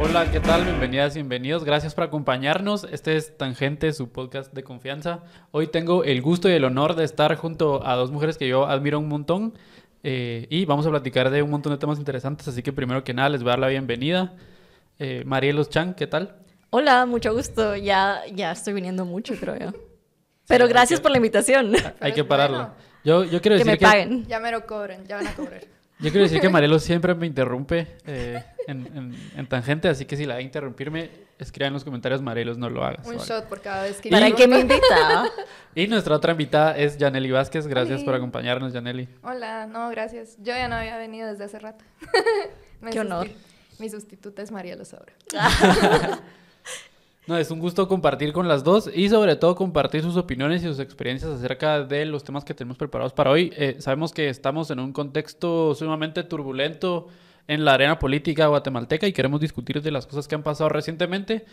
Hola, ¿qué tal? Bienvenidas, bienvenidos. Gracias por acompañarnos. Este es Tangente, su podcast de confianza. Hoy tengo el gusto y el honor de estar junto a dos mujeres que yo admiro un montón eh, y vamos a platicar de un montón de temas interesantes. Así que primero que nada les voy a dar la bienvenida. Eh, Marielos Chan, ¿qué tal? Hola, mucho gusto. Ya, ya estoy viniendo mucho, creo yo. Pero gracias por la invitación. Hay que pararlo. Yo, yo quiero que decir me paguen. Ya me lo cobren, ya van a cobrar. Yo quiero decir que Marelo siempre me interrumpe eh, en, tangente, así que si la va a interrumpirme, escriban en los comentarios, Marelos, no lo hagas. Un shot por cada vez que... ¿Para qué me invita? Y nuestra otra invitada es Janely Vázquez. Gracias por acompañarnos, Janely. Hola, no, gracias. Yo ya no había venido desde hace rato. qué honor. Mi sustituta es Marielos ahora. No, es un gusto compartir con las dos y sobre todo compartir sus opiniones y sus experiencias acerca de los temas que tenemos preparados para hoy. Eh, sabemos que estamos en un contexto sumamente turbulento en la arena política guatemalteca y queremos discutir de las cosas que han pasado recientemente,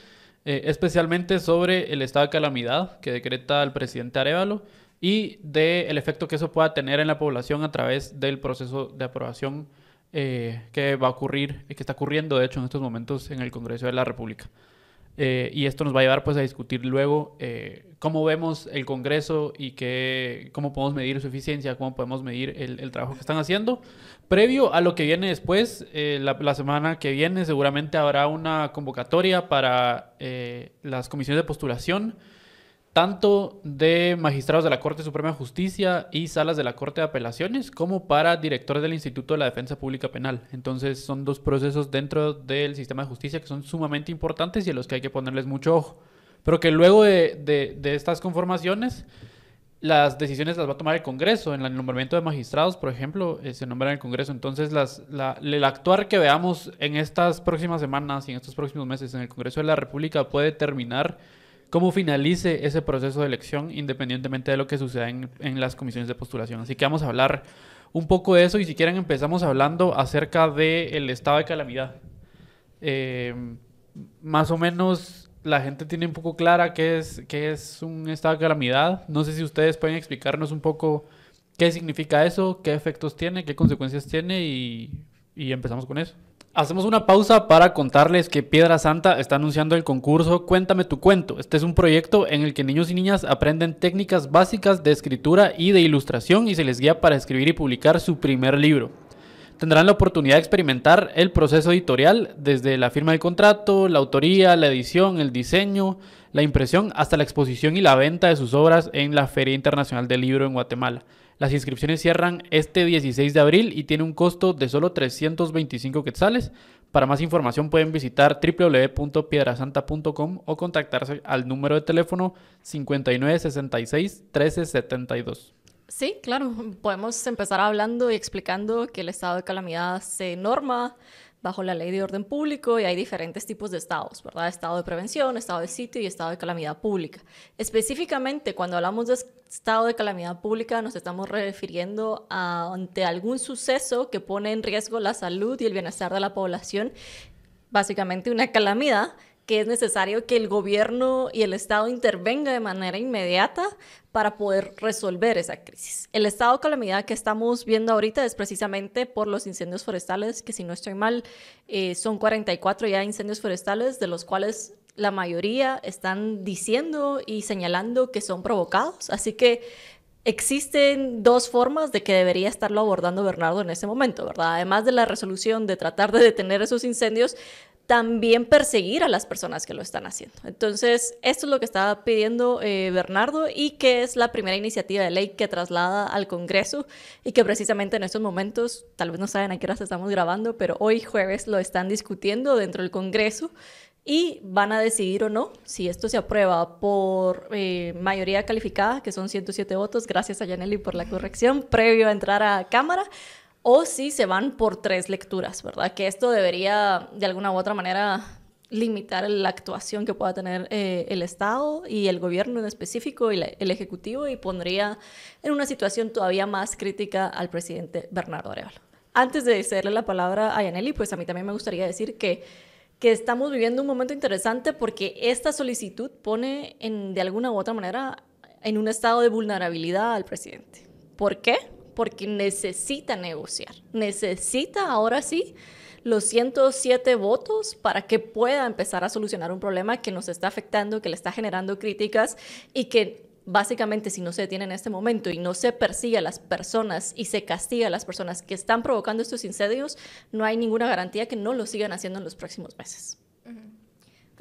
eh, especialmente sobre el estado de calamidad que decreta el presidente Arevalo y del el efecto que eso pueda tener en la población a través del proceso de aprobación eh, que va a ocurrir, y que está ocurriendo de hecho en estos momentos en el Congreso de la República. Eh, y esto nos va a llevar pues, a discutir luego eh, cómo vemos el Congreso y cómo podemos medir su eficiencia, cómo podemos medir el, trabajo que están haciendo. Previo a lo que viene después, eh, la, semana que viene seguramente habrá una convocatoria para las comisiones de postulación tanto de magistrados de la Corte Suprema de Justicia y salas de la Corte de Apelaciones, como para directores del Instituto de la Defensa Pública Penal. Entonces son dos procesos dentro del sistema de justicia que son sumamente importantes y a los que hay que ponerles mucho ojo. Pero que luego de, de, estas conformaciones, las decisiones las va a tomar el Congreso. En el nombramiento de magistrados, por ejemplo, eh, se nombra en el Congreso. Entonces, las, la, el actuar que veamos en estas próximas semanas y en estos próximos meses en el Congreso de la República puede terminar cómo finalice ese proceso de elección, independientemente de lo que suceda en, en, las comisiones de postulación. Así que vamos a hablar un poco de eso y si quieren empezamos hablando acerca del estado de calamidad. Em, más o menos la gente tiene un poco clara qué es, qué es un estado de calamidad. No sé si ustedes pueden explicarnos un poco qué significa eso, qué efectos tiene, qué consecuencias tiene y, y empezamos con eso. Hacemos una pausa para contarles que Piedra Santa está anunciando el concurso Cuéntame tu cuento. Este es un proyecto en el que niños y niñas aprenden técnicas básicas de escritura y de ilustración y se les guía para escribir y publicar su primer libro. Tendrán la oportunidad de experimentar el proceso editorial desde la firma del contrato, la autoría, la edición, el diseño, la impresión, hasta la exposición y la venta de sus obras en la Feria Internacional del Libro en Guatemala. Las inscripciones cierran este 16 de abril y tiene un costo de solo 325 quetzales. Para más información pueden visitar www.piedrasanta.com o contactarse al número de teléfono 5966 1372. Sí, claro, podemos empezar hablando y explicando que el estado de calamidad se norma bajo la ley de orden público y hay diferentes tipos de estados, ¿verdad? Estado de prevención, estado de sitio y estado de calamidad pública. Específicamente, cuando hablamos de estado de calamidad pública, nos estamos refiriendo ante algún suceso que pone en riesgo la salud y el bienestar de la población, básicamente una calamidad que es necesario que el gobierno y el Estado intervenga de manera inmediata para poder resolver esa crisis. El estado de calamidad que estamos viendo ahorita es precisamente por los incendios forestales, que si no estoy mal, eh, son 44 ya incendios forestales, de los cuales la mayoría están diciendo y señalando que son provocados. Así que Existen dos formas de que debería estarlo abordando Bernardo en ese momento, ¿verdad? Además de la resolución de tratar de detener esos incendios, también perseguir a las personas que lo están haciendo. Entonces, esto es lo que estaba pidiendo eh, Bernardo y que es la primera iniciativa de ley que traslada al Congreso y que precisamente en estos momentos, tal vez no saben a qué horas estamos grabando, pero hoy jueves lo están discutiendo dentro del Congreso y van a decidir o no si esto se aprueba por eh, mayoría calificada, que son 107 votos, gracias a Janelli por la corrección, previo a entrar a Cámara, o si se van por tres lecturas, ¿verdad? Que esto debería de alguna u otra manera limitar la actuación que pueda tener eh, el Estado y el gobierno en específico y el Ejecutivo y pondría en una situación todavía más crítica al presidente Bernardo Arevalo. Antes de cederle la palabra a Yaneli, pues a mí también me gustaría decir que, que estamos viviendo un momento interesante porque esta solicitud pone en, de alguna u otra manera en un estado de vulnerabilidad al presidente. ¿Por qué? porque necesita negociar, necesita ahora sí los 107 votos para que pueda empezar a solucionar un problema que nos está afectando, que le está generando críticas y que básicamente si no se detiene en este momento y no se persigue a las personas y se castiga a las personas que están provocando estos incendios, no hay ninguna garantía que no lo sigan haciendo en los próximos meses.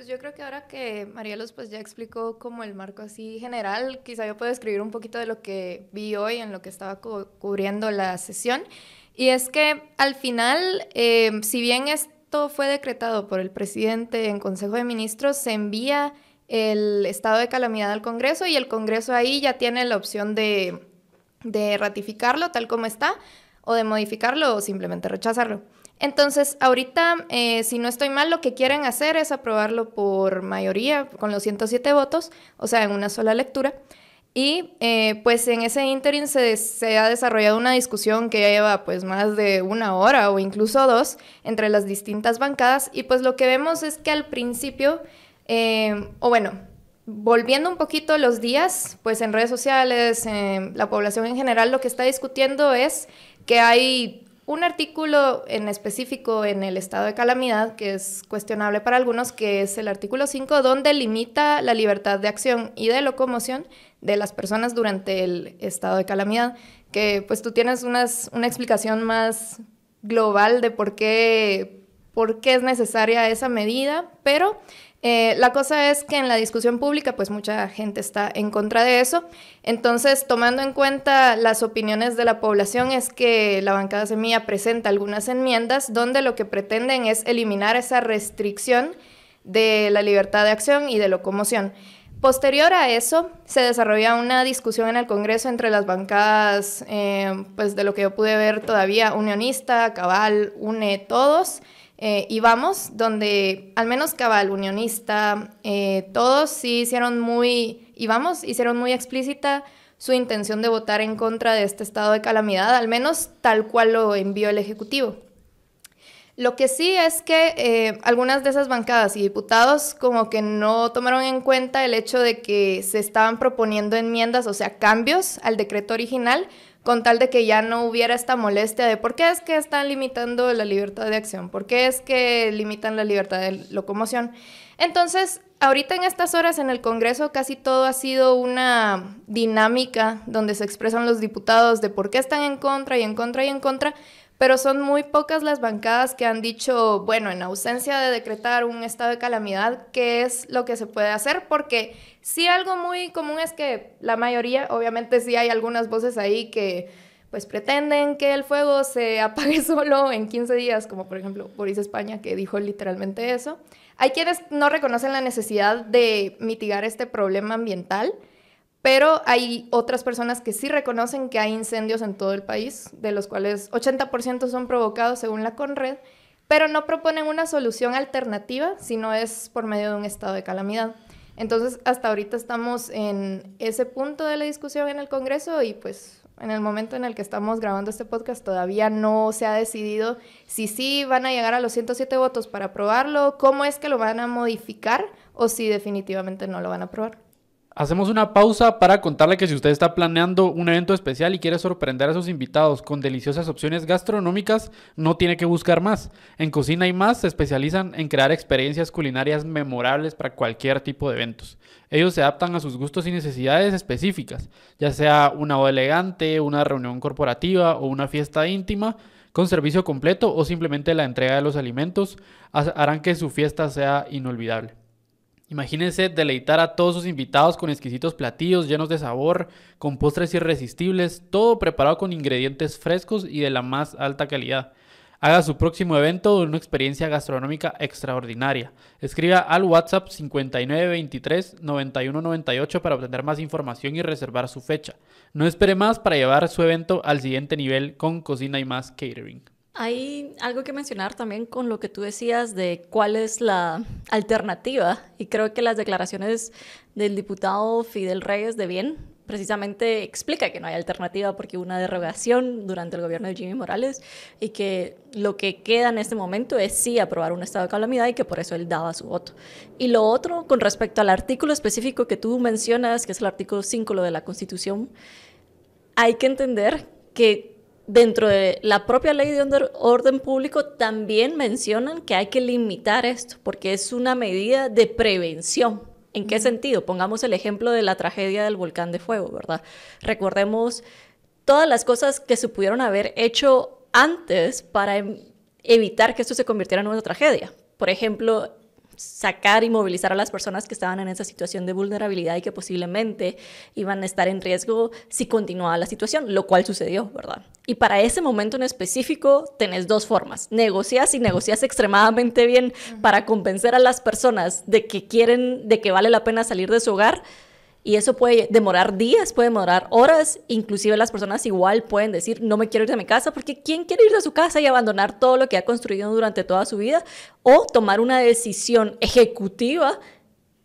Pues yo creo que ahora que María pues ya explicó como el marco así general, quizá yo puedo escribir un poquito de lo que vi hoy en lo que estaba cubriendo la sesión. Y es que al final, em, si bien esto fue decretado por el presidente en Consejo de Ministros, se envía el estado de calamidad al Congreso y el Congreso ahí ya tiene la opción de ratificarlo tal como está o de modificarlo o simplemente rechazarlo. Entonces, ahorita, eh, si no estoy mal, lo que quieren hacer es aprobarlo por mayoría, con los 107 votos, o sea, en una sola lectura. Y eh, pues en ese ínterin se, ha desarrollado una discusión que ya lleva pues más de una hora o incluso dos entre las distintas bancadas y pues lo que vemos es que al principio, eh, o bueno, volviendo un poquito los días, pues en redes sociales, la población en general lo que está discutiendo es que hay un artículo en específico en el estado de calamidad, que es cuestionable para algunos, que es el artículo 5, donde limita la libertad de acción y de locomoción de las personas durante el estado de calamidad, que pues tú tienes una explicación más global de por qué, por qué es necesaria esa medida, pero eh, la cosa es que en la discusión pública, pues mucha gente está en contra de eso. Entonces, tomando en cuenta las opiniones de la población, es que la bancada Semilla presenta algunas enmiendas donde lo que pretenden es eliminar esa restricción de la libertad de acción y de locomoción. Posterior a eso, se desarrolla una discusión en el Congreso entre las bancadas, eh, pues de lo que yo pude ver todavía, Unionista, Cabal, UNE, todos eh, y vamos, donde al menos Cabal, Unionista, eh, todos sí hicieron muy, y vamos, hicieron muy explícita su intención de votar en contra de este estado de calamidad, al menos tal cual lo envió el Ejecutivo. Lo que sí es que eh, algunas de esas bancadas y diputados como que no tomaron en cuenta el hecho de que se estaban proponiendo enmiendas, o sea, cambios al decreto original con tal de que ya no hubiera esta molestia de por qué es que están limitando la libertad de acción, por qué es que limitan la libertad de locomoción. Entonces, ahorita en estas horas en el Congreso casi todo ha sido una dinámica donde se expresan los diputados de por qué están en contra y en contra y en contra, pero son muy pocas las bancadas que han dicho, bueno, en ausencia de decretar un estado de calamidad, ¿qué es lo que se puede hacer? Porque sí algo muy común es que la mayoría, obviamente sí hay algunas voces ahí que pues pretenden que el fuego se apague solo en 15 días, como por ejemplo Boris España, que dijo literalmente eso. Hay quienes no reconocen la necesidad de mitigar este problema ambiental, pero hay otras personas que sí reconocen que hay incendios en todo el país, de los cuales 80% son provocados según la Conred, pero no proponen una solución alternativa si no es por medio de un estado de calamidad. Entonces, hasta ahorita estamos en ese punto de la discusión en el Congreso y pues en el momento en el que estamos grabando este podcast todavía no se ha decidido si sí van a llegar a los 107 votos para aprobarlo, cómo es que lo van a modificar o si definitivamente no lo van a aprobar. Hacemos una pausa para contarle que si usted está planeando un evento especial y quiere sorprender a sus invitados con deliciosas opciones gastronómicas, no tiene que buscar más. En Cocina y más se especializan en crear experiencias culinarias memorables para cualquier tipo de eventos. Ellos se adaptan a sus gustos y necesidades específicas, ya sea una o elegante, una reunión corporativa o una fiesta íntima con servicio completo o simplemente la entrega de los alimentos harán que su fiesta sea inolvidable. Imagínense deleitar a todos sus invitados con exquisitos platillos llenos de sabor, con postres irresistibles, todo preparado con ingredientes frescos y de la más alta calidad. Haga su próximo evento una experiencia gastronómica extraordinaria. Escriba al WhatsApp 5923-9198 para obtener más información y reservar su fecha. No espere más para llevar su evento al siguiente nivel con Cocina y Más Catering. Hay algo que mencionar también con lo que tú decías de cuál es la alternativa y creo que las declaraciones del diputado Fidel Reyes de Bien precisamente explica que no hay alternativa porque una derogación durante el gobierno de Jimmy Morales y que lo que queda en este momento es sí aprobar un estado de calamidad y que por eso él daba su voto. Y lo otro, con respecto al artículo específico que tú mencionas, que es el artículo 5 lo de la Constitución, hay que entender que dentro de la propia ley de orden público también mencionan que hay que limitar esto, porque es una medida de prevención. ¿En qué sentido? Pongamos el ejemplo de la tragedia del volcán de fuego, ¿verdad? Recordemos todas las cosas que se pudieron haber hecho antes para em, evitar que esto se convirtiera en una tragedia. Por ejemplo, sacar y movilizar a las personas que estaban en esa situación de vulnerabilidad y que posiblemente iban a estar en riesgo si continuaba la situación, lo cual sucedió, ¿verdad? Y para ese momento en específico tenés dos formas. Negocias y negocias extremadamente bien para convencer a las personas de que quieren, de que vale la pena salir de su hogar y eso puede demorar días, puede demorar horas, inclusive las personas igual pueden decir, no me quiero ir de mi casa, porque ¿quién quiere ir a su casa y abandonar todo lo que ha construido durante toda su vida? O tomar una decisión ejecutiva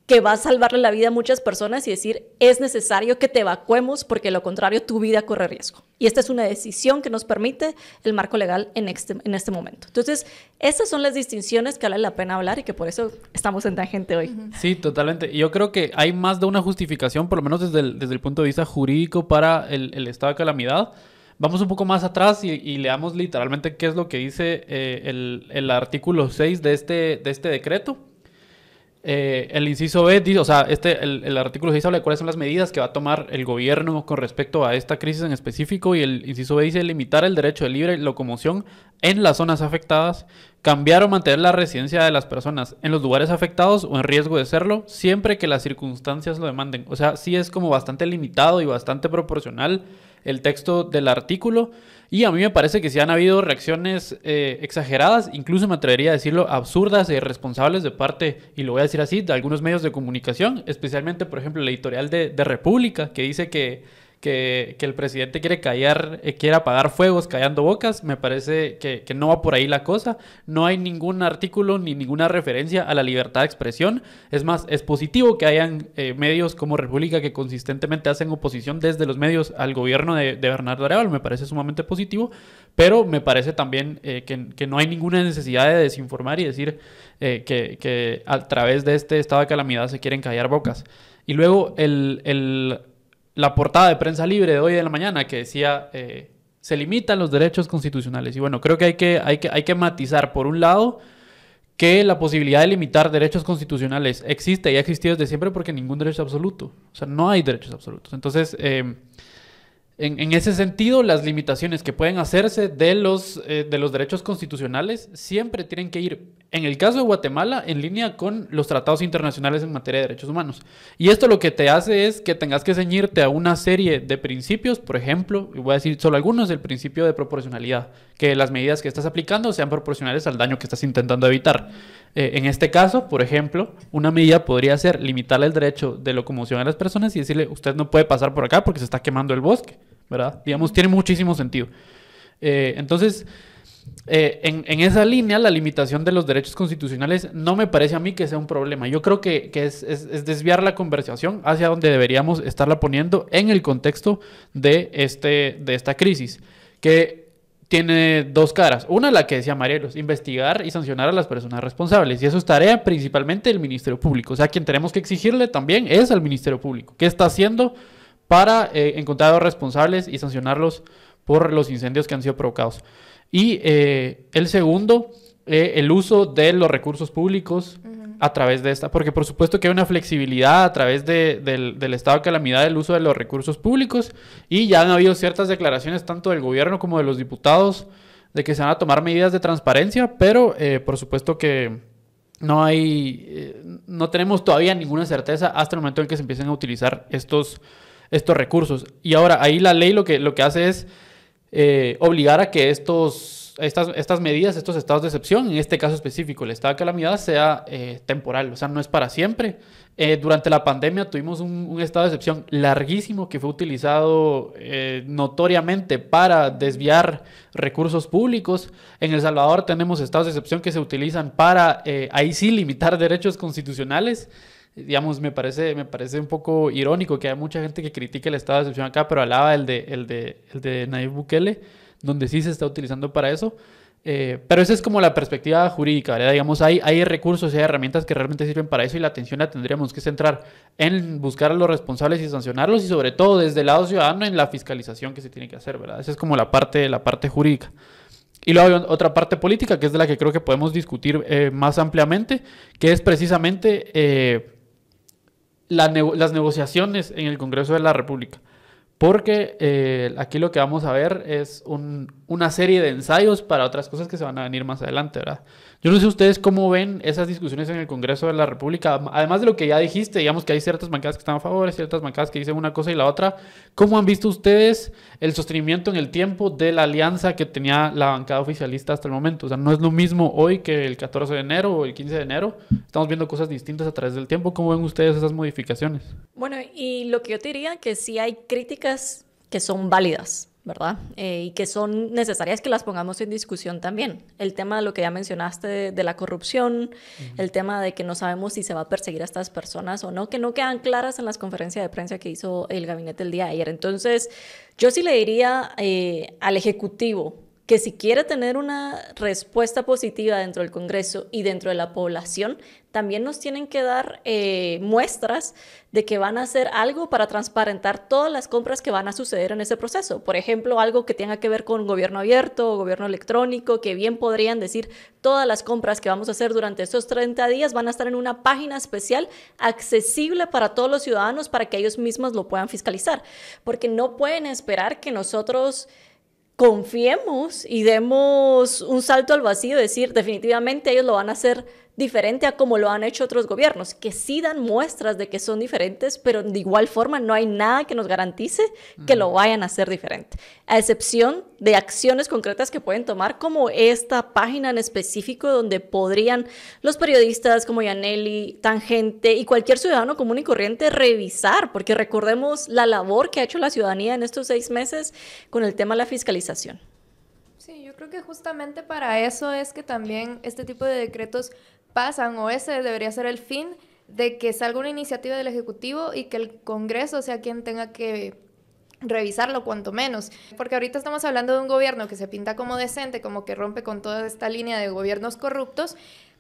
que va a salvarle la vida a muchas personas y decir, es necesario que te evacuemos porque lo contrario tu vida corre riesgo. Y esta es una decisión que nos permite el marco legal en este, en este momento. Entonces, esas son las distinciones que vale la pena hablar y que por eso estamos en tangente hoy. Sí, totalmente. Yo creo que hay más de una justificación, por lo menos desde el, desde el punto de vista jurídico, para el, estado de calamidad vamos un poco más atrás y, leamos literalmente qué es lo que dice eh, el, el, artículo 6 de este, de este decreto. Eh, el inciso B dice, o sea, este, el, el artículo 6 habla de cuáles son las medidas que va a tomar el gobierno con respecto a esta crisis en específico y el inciso B dice limitar el derecho de libre locomoción en las zonas afectadas, cambiar o mantener la residencia de las personas en los lugares afectados o en riesgo de serlo, siempre que las circunstancias lo demanden. O sea, sí es como bastante limitado y bastante proporcional el texto del artículo. Y a mí me parece que sí han habido reacciones eh, exageradas, incluso me atrevería a decirlo, absurdas e irresponsables de parte, y lo voy a decir así, de algunos medios de comunicación, especialmente, por ejemplo, la editorial de, de República, que dice que que, el presidente quiere callar, eh, quiere apagar fuegos callando bocas, me parece que, no va por ahí la cosa. No hay ningún artículo ni ninguna referencia a la libertad de expresión. Es más, es positivo que hayan eh, medios como República que consistentemente hacen oposición desde los medios al gobierno de, Bernardo Arevalo, me parece sumamente positivo, pero me parece también eh, que, no hay ninguna necesidad de desinformar y decir que, a través de este estado de calamidad se quieren callar bocas. Y luego el la portada de prensa libre de hoy de la mañana que decía, eh, se limitan los derechos constitucionales. Y bueno, creo que hay que, hay que, hay que matizar, por un lado, que la posibilidad de limitar derechos constitucionales existe y ha existido desde siempre porque ningún derecho absoluto. O sea, no hay derechos absolutos. Entonces, eh, en, ese sentido, las limitaciones que pueden hacerse de los, eh, de los derechos constitucionales siempre tienen que ir en el caso de Guatemala, en línea con los tratados internacionales en materia de derechos humanos. Y esto lo que te hace es que tengas que ceñirte a una serie de principios, por ejemplo, y voy a decir solo algunos, el principio de proporcionalidad, que las medidas que estás aplicando sean proporcionales al daño que estás intentando evitar. Eh, en este caso, por ejemplo, una medida podría ser limitar el derecho de locomoción a las personas y decirle, usted no puede pasar por acá porque se está quemando el bosque, ¿verdad? Digamos, tiene muchísimo sentido. Eh, entonces, eh, en, esa línea, la limitación de los derechos constitucionales no me parece a mí que sea un problema. Yo creo que, es, desviar la conversación hacia donde deberíamos estarla poniendo en el contexto de, este, de esta crisis, que tiene dos caras. Una, la que decía Marielos, investigar y sancionar a las personas responsables. Y eso es tarea principalmente del Ministerio Público. O sea, quien tenemos que exigirle también es al Ministerio Público. ¿Qué está haciendo para eh, encontrar a los responsables y sancionarlos por los incendios que han sido provocados? Y eh, el segundo, eh, el uso de los recursos públicos a través de esta, porque por supuesto que hay una flexibilidad a través del, del, estado de calamidad del uso de los recursos públicos y ya han habido ciertas declaraciones tanto del gobierno como de los diputados de que se van a tomar medidas de transparencia, pero eh, por supuesto que no hay, no tenemos todavía ninguna certeza hasta el momento en que se empiecen a utilizar estos, estos recursos. Y ahora ahí la ley lo que, lo que hace es eh, obligar a que estos, estas, estas medidas, estos estados de excepción, en este caso específico el estado de calamidad, sea eh, temporal, o sea, no es para siempre. Eh, durante la pandemia tuvimos un, un, estado de excepción larguísimo que fue utilizado notoriamente para desviar recursos públicos. En El Salvador tenemos estados de excepción que se utilizan para, ahí sí, limitar derechos constitucionales digamos, me parece, me parece un poco irónico que hay mucha gente que critique el estado de excepción acá, pero alaba el de, el de, el de Nayib Bukele, donde sí se está utilizando para eso. Eh, pero esa es como la perspectiva jurídica, ¿verdad? Digamos, hay, hay recursos y hay herramientas que realmente sirven para eso y la atención la tendríamos que centrar en buscar a los responsables y sancionarlos y sobre todo desde el lado ciudadano en la fiscalización que se tiene que hacer, ¿verdad? Esa es como la parte, la parte jurídica. Y luego hay otra parte política, que es de la que creo que podemos discutir eh, más ampliamente, que es precisamente eh, las negociaciones en el Congreso de la República. Porque eh, aquí lo que vamos a ver es una serie de ensayos para otras cosas que se van a venir más adelante, ¿verdad? Yo no sé ustedes cómo ven esas discusiones en el Congreso de la República, además de lo que ya dijiste, digamos que hay ciertas bancadas que están a favor, ciertas bancadas que dicen una cosa y la otra. ¿Cómo han visto ustedes el sostenimiento en el tiempo de la alianza que tenía la bancada oficialista hasta el momento? O sea, no es lo mismo hoy que el 14 de enero o el 15 de enero. Estamos viendo cosas distintas a través del tiempo. ¿Cómo ven ustedes esas modificaciones? Bueno, y lo que yo te diría que sí hay críticas que son válidas ¿verdad? Eh, y que son necesarias que las pongamos en discusión también. El tema de lo que ya mencionaste de, la corrupción, el tema de que no sabemos si se va a perseguir a estas personas o no, que no quedan claras en las conferencias de prensa que hizo el gabinete el día de ayer. Entonces, yo sí le diría eh, al Ejecutivo, que si quiere tener una respuesta positiva dentro del Congreso y dentro de la población, también nos tienen que dar eh, muestras de que van a hacer algo para transparentar todas las compras que van a suceder en ese proceso. Por ejemplo, algo que tenga que ver con gobierno abierto o gobierno electrónico, que bien podrían decir todas las compras que vamos a hacer durante esos 30 días van a estar en una página especial accesible para todos los ciudadanos para que ellos mismos lo puedan fiscalizar. Porque no pueden esperar que nosotros confiemos y demos un salto al vacío, decir, definitivamente ellos lo van a hacer diferente a como lo han hecho otros gobiernos, que sí dan muestras de que son diferentes, pero de igual forma no hay nada que nos garantice que lo vayan a hacer diferente, a excepción de acciones concretas que pueden tomar, como esta página en específico donde podrían los periodistas como Yaneli, Tangente y cualquier ciudadano común y corriente revisar, porque recordemos la labor que ha hecho la ciudadanía en estos seis meses con el tema de la fiscalización. Sí, yo creo que justamente para eso es que también este tipo de decretos pasan, o ese debería ser el fin, de que salga una iniciativa del Ejecutivo y que el Congreso sea quien tenga que revisarlo cuanto menos, porque ahorita estamos hablando de un gobierno que se pinta como decente, como que rompe con toda esta línea de gobiernos corruptos,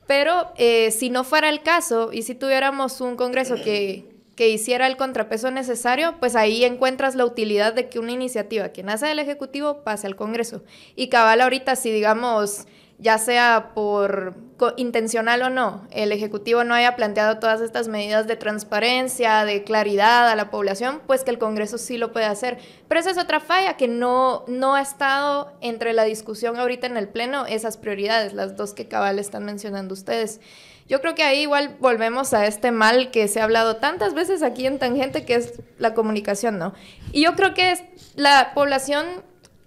pero eh, si no fuera el caso y si tuviéramos un Congreso que, que hiciera el contrapeso necesario, pues ahí encuentras la utilidad de que una iniciativa que nace del Ejecutivo pase al Congreso. Y cabal ahorita, si digamos ya sea por intencional o no, el Ejecutivo no haya planteado todas estas medidas de transparencia, de claridad a la población, pues que el Congreso sí lo puede hacer. Pero esa es otra falla que no, no ha estado entre la discusión ahorita en el Pleno, esas prioridades, las dos que cabal están mencionando ustedes. Yo creo que ahí igual volvemos a este mal que se ha hablado tantas veces aquí en Tangente, que es la comunicación, ¿no? Y yo creo que es, la población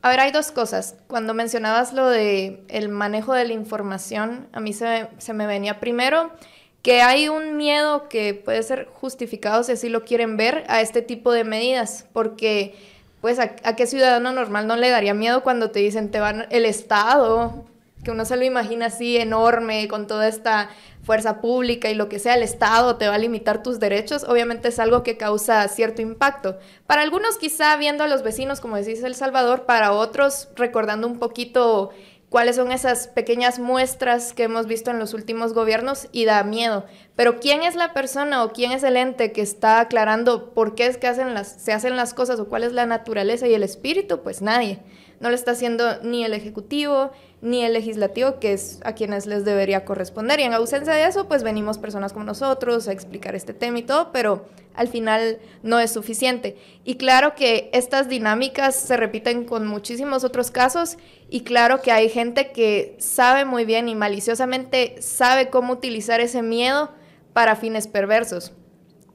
a ver, hay dos cosas. Cuando mencionabas lo de el manejo de la información, a mí se, me venía primero que hay un miedo que puede ser justificado, si así lo quieren ver, a este tipo de medidas, porque pues a, a, qué ciudadano normal no le daría miedo cuando te dicen te van el Estado que uno se lo imagina así enorme, con toda esta fuerza pública y lo que sea, el Estado te va a limitar tus derechos, obviamente es algo que causa cierto impacto. Para algunos quizá viendo a los vecinos, como decís El Salvador, para otros recordando un poquito cuáles son esas pequeñas muestras que hemos visto en los últimos gobiernos y da miedo. Pero ¿quién es la persona o quién es el ente que está aclarando por qué es que hacen las, se hacen las cosas o cuál es la naturaleza y el espíritu? Pues nadie. No lo está haciendo ni el Ejecutivo, ni el legislativo, que es a quienes les debería corresponder. Y en ausencia de eso, pues venimos personas como nosotros a explicar este tema y todo, pero al final no es suficiente. Y claro que estas dinámicas se repiten con muchísimos otros casos y claro que hay gente que sabe muy bien y maliciosamente sabe cómo utilizar ese miedo para fines perversos.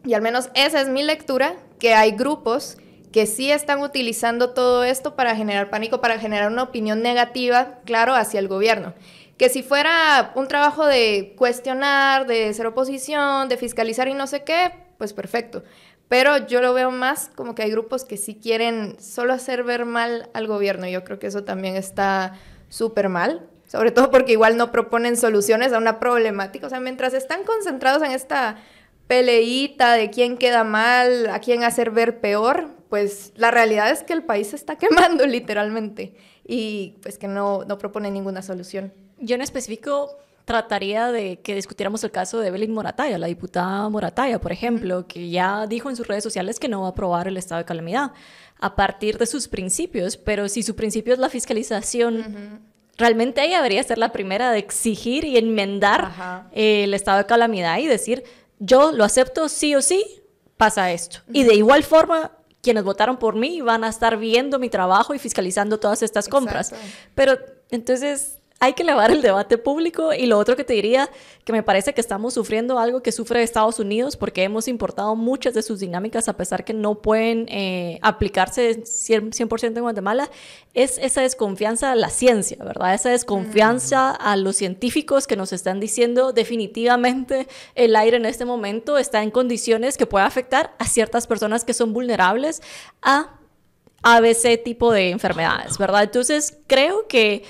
Y al menos esa es mi lectura, que hay grupos que sí están utilizando todo esto para generar pánico, para generar una opinión negativa, claro, hacia el gobierno. Que si fuera un trabajo de cuestionar, de ser oposición, de fiscalizar y no sé qué, pues perfecto. Pero yo lo veo más como que hay grupos que sí quieren solo hacer ver mal al gobierno. Yo creo que eso también está súper mal, sobre todo porque igual no proponen soluciones a una problemática. O sea, mientras están concentrados en esta peleita de quién queda mal, a quién hacer ver peor, pues la realidad es que el país se está quemando literalmente y pues que no, no propone ninguna solución. Yo en específico trataría de que discutiéramos el caso de Evelyn Morataya, la diputada Morataya, por ejemplo, que ya dijo en sus redes sociales que no va a aprobar el estado de calamidad a partir de sus principios, pero si su principio es la fiscalización, realmente ella debería ser la primera de exigir y enmendar el estado de calamidad y decir, yo lo acepto sí o sí, pasa esto. Y de igual forma, quienes votaron por mí van a estar viendo mi trabajo y fiscalizando todas estas compras. Pero entonces hay que elevar el debate público y lo otro que te diría, que me parece que estamos sufriendo algo que sufre Estados Unidos porque hemos importado muchas de sus dinámicas a pesar que no pueden eh, aplicarse 100%, 100 en Guatemala, es esa desconfianza a la ciencia, ¿verdad? Esa desconfianza mm. a los científicos que nos están diciendo definitivamente el aire en este momento está en condiciones que puede afectar a ciertas personas que son vulnerables a ABC tipo de enfermedades, ¿verdad? Entonces creo que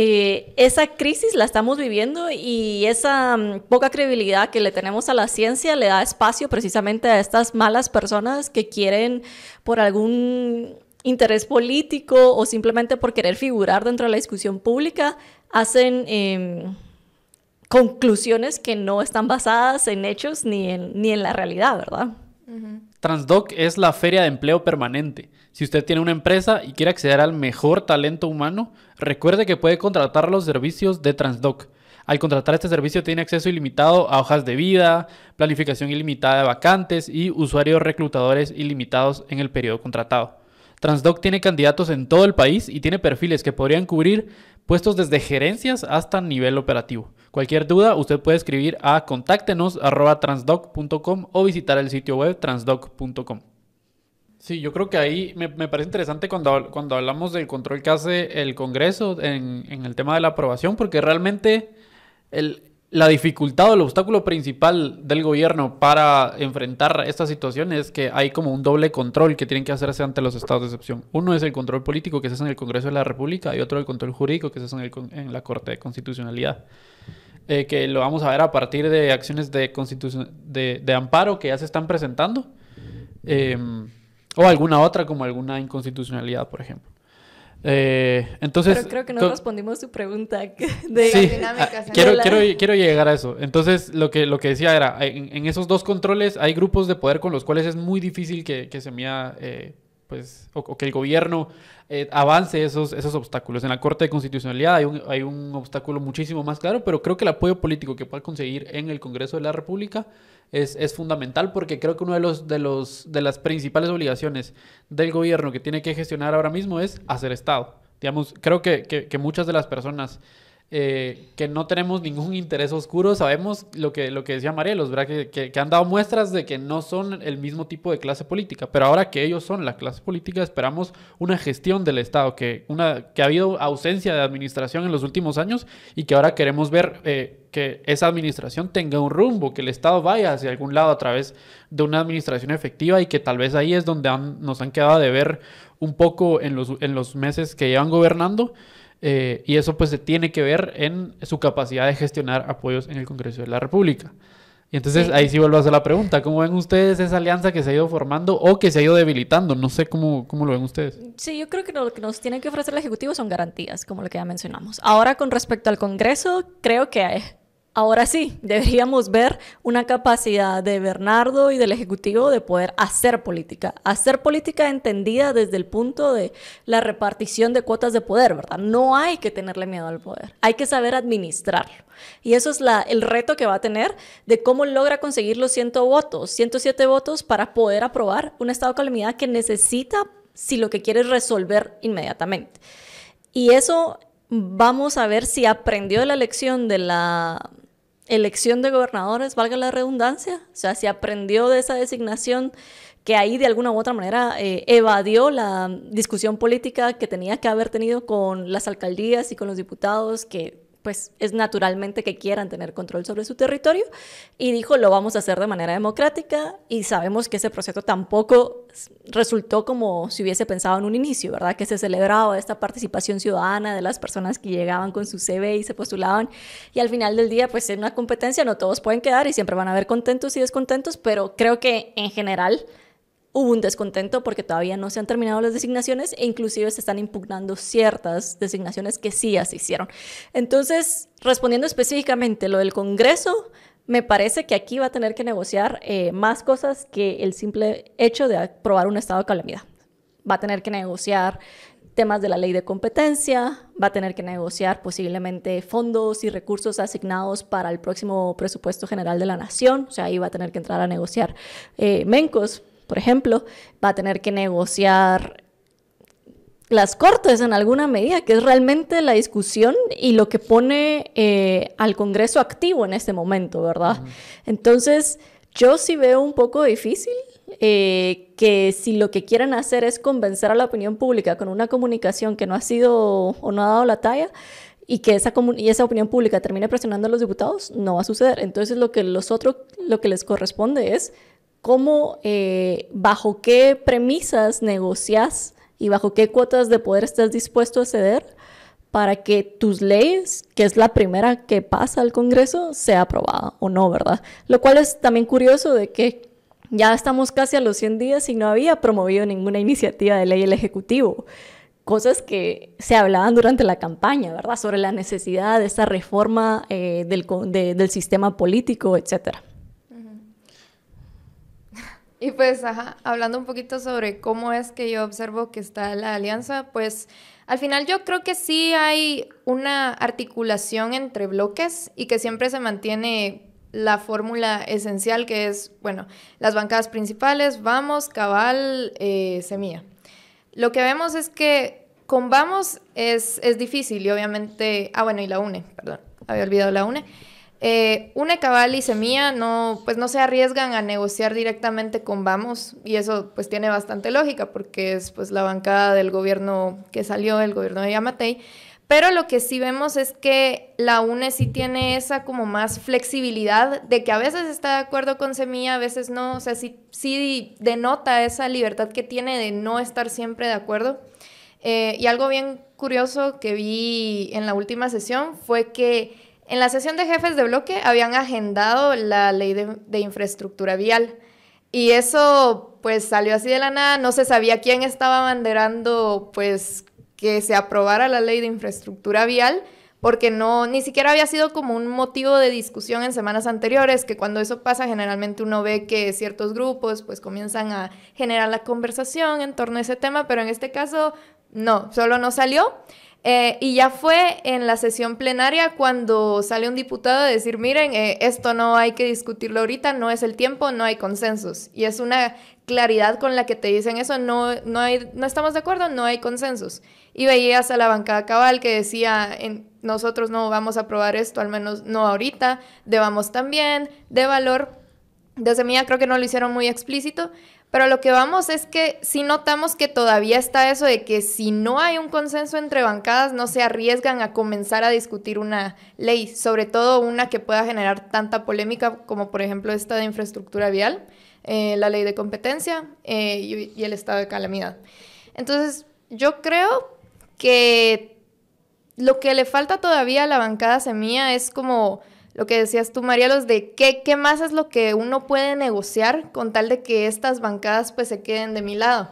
eh, esa crisis la estamos viviendo y esa mm, poca credibilidad que le tenemos a la ciencia le da espacio precisamente a estas malas personas que quieren por algún interés político o simplemente por querer figurar dentro de la discusión pública, hacen em, conclusiones que no están basadas en hechos ni en, ni en la realidad, ¿verdad? Transdoc es la feria de empleo permanente. Si usted tiene una empresa y quiere acceder al mejor talento humano, recuerde que puede contratar los servicios de Transdoc. Al contratar este servicio tiene acceso ilimitado a hojas de vida, planificación ilimitada de vacantes y usuarios reclutadores ilimitados en el periodo contratado. Transdoc tiene candidatos en todo el país y tiene perfiles que podrían cubrir puestos desde gerencias hasta nivel operativo. Cualquier duda, usted puede escribir a contáctenos o visitar el sitio web transdoc.com. Sí, yo creo que ahí me, parece interesante cuando, cuando hablamos del control que hace el Congreso en, el tema de la aprobación, porque realmente la dificultad o el obstáculo principal del gobierno para enfrentar esta situación es que hay como un doble control que tienen que hacerse ante los estados de excepción. Uno es el control político que se hace en el Congreso de la República y otro el control jurídico que se hace en, la Corte de Constitucionalidad. Eh, que lo vamos a ver a partir de acciones de, de, de amparo que ya se están presentando. Em, o alguna otra, como alguna inconstitucionalidad, por ejemplo. Eh, entonces, Pero creo que no respondimos su pregunta de ah, Quiero, llegar a eso. Entonces, lo que, lo que decía era, en, esos dos controles hay grupos de poder con los cuales es muy difícil que, que se mía pues, o, que el gobierno eh, avance esos, esos obstáculos. En la Corte de Constitucionalidad hay un, hay un obstáculo muchísimo más claro, pero creo que el apoyo político que pueda conseguir en el Congreso de la República es, fundamental porque creo que una de, los, de, los, de las principales obligaciones del gobierno que tiene que gestionar ahora mismo es hacer Estado. Digamos, creo que muchas de las personas eh, que no tenemos ningún interés oscuro. Sabemos lo que, lo que decía Marielos, ¿verdad? Que, han dado muestras de que no son el mismo tipo de clase política. Pero ahora que ellos son la clase política, esperamos una gestión del Estado, que, una, que ha habido ausencia de administración en los últimos años y que ahora queremos ver eh, que esa administración tenga un rumbo, que el Estado vaya hacia algún lado a través de una administración efectiva y que tal vez ahí es donde nos han quedado de ver un poco en los, en los meses que llevan gobernando. Eh, y eso pues se tiene que ver en su capacidad de gestionar apoyos en el Congreso de la República. Y entonces ahí sí vuelvo a hacer la pregunta, ¿cómo ven ustedes esa alianza que se ha ido formando o que se ha ido debilitando? No sé cómo, cómo lo ven ustedes. Sí, yo creo que lo que nos tiene que ofrecer el Ejecutivo son garantías, como lo que ya mencionamos. Ahora con respecto al Congreso, creo que hay eh, Ahora sí, deberíamos ver una capacidad de Bernardo y del Ejecutivo de poder hacer política, hacer política entendida desde el punto de la repartición de cuotas de poder, ¿verdad? No hay que tenerle miedo al poder, hay que saber administrarlo. Y eso es la, el reto que va a tener de cómo logra conseguir los 100 votos, 107 votos para poder aprobar un estado de calamidad que necesita si lo que quiere es resolver inmediatamente. Y eso vamos a ver si aprendió la lección de la elección de gobernadores, valga la redundancia, o sea, se aprendió de esa designación que ahí de alguna u otra manera eh, evadió la discusión política que tenía que haber tenido con las alcaldías y con los diputados que pues es naturalmente que quieran tener control sobre su territorio y dijo lo vamos a hacer de manera democrática y sabemos que ese proceso tampoco resultó como si hubiese pensado en un inicio, ¿verdad? Que se celebraba esta participación ciudadana de las personas que llegaban con su CV y se postulaban y al final del día pues es una competencia no todos pueden quedar y siempre van a haber contentos y descontentos, pero creo que en general hubo un descontento porque todavía no se han terminado las designaciones e inclusive se están impugnando ciertas designaciones que sí ya se hicieron. Entonces, respondiendo específicamente lo del Congreso, me parece que aquí va a tener que negociar eh, más cosas que el simple hecho de aprobar un estado de calamidad. Va a tener que negociar temas de la ley de competencia, va a tener que negociar posiblemente fondos y recursos asignados para el próximo presupuesto general de la nación, o sea, ahí va a tener que entrar a negociar eh, Mencos, por ejemplo, va a tener que negociar las cortes en alguna medida, que es realmente la discusión y lo que pone eh, al Congreso activo en este momento, ¿verdad? Entonces, yo sí veo un poco difícil eh, que si lo que quieren hacer es convencer a la opinión pública con una comunicación que no ha sido o no ha dado la talla, y que esa, y esa opinión pública termine presionando a los diputados, no va a suceder. Entonces lo que los otros, lo que les corresponde es cómo, eh, bajo qué premisas negocias y bajo qué cuotas de poder estás dispuesto a ceder para que tus leyes, que es la primera que pasa al Congreso, sea aprobada o no, ¿verdad? Lo cual es también curioso de que ya estamos casi a los 100 días y no había promovido ninguna iniciativa de ley el Ejecutivo. Cosas que se hablaban durante la campaña, ¿verdad? Sobre la necesidad de esta reforma eh, del, del sistema político, etcétera. Y pues, ajá, hablando un poquito sobre cómo es que yo observo que está la alianza, pues al final yo creo que sí hay una articulación entre bloques y que siempre se mantiene la fórmula esencial que es, bueno, las bancadas principales, vamos, cabal, eh, semilla. Lo que vemos es que con vamos es, es difícil y obviamente, ah bueno, y la UNE, perdón, había olvidado la UNE. Eh, une cabal y semilla no, pues no se arriesgan a negociar directamente con Vamos y eso pues tiene bastante lógica porque es pues la bancada del gobierno que salió, el gobierno de Yamatei. Pero lo que sí vemos es que la UNE sí tiene esa como más flexibilidad de que a veces está de acuerdo con Semilla, a veces no, o sea, sí, denota esa libertad que tiene de no estar siempre de acuerdo. Eh, y algo bien curioso que vi en la última sesión fue que en la sesión de jefes de bloque habían agendado la ley de, infraestructura vial y eso pues salió así de la nada, no se sabía quién estaba banderando pues que se aprobara la ley de infraestructura vial porque no ni siquiera había sido como un motivo de discusión en semanas anteriores, que cuando eso pasa generalmente uno ve que ciertos grupos pues comienzan a generar la conversación en torno a ese tema, pero en este caso no, solo no salió. Eh, y ya fue en la sesión plenaria cuando sale un diputado a decir, miren, eh, esto no hay que discutirlo ahorita, no es el tiempo, no hay consensos. Y es una claridad con la que te dicen eso, no, no, hay, no estamos de acuerdo, no hay consensos. Y veías a la bancada cabal que decía, nosotros no vamos a aprobar esto, al menos no ahorita, debamos también, de valor. De mía creo que no lo hicieron muy explícito, pero lo que vamos es que si notamos que todavía está eso de que si no hay un consenso entre bancadas, no se arriesgan a comenzar a discutir una ley, sobre todo una que pueda generar tanta polémica como por ejemplo esta de infraestructura vial, eh, la ley de competencia eh, y, y el estado de calamidad. Entonces, yo creo que lo que le falta todavía a la bancada semilla es como lo que decías tú, María, los de qué, qué más es lo que uno puede negociar con tal de que estas bancadas pues se queden de mi lado.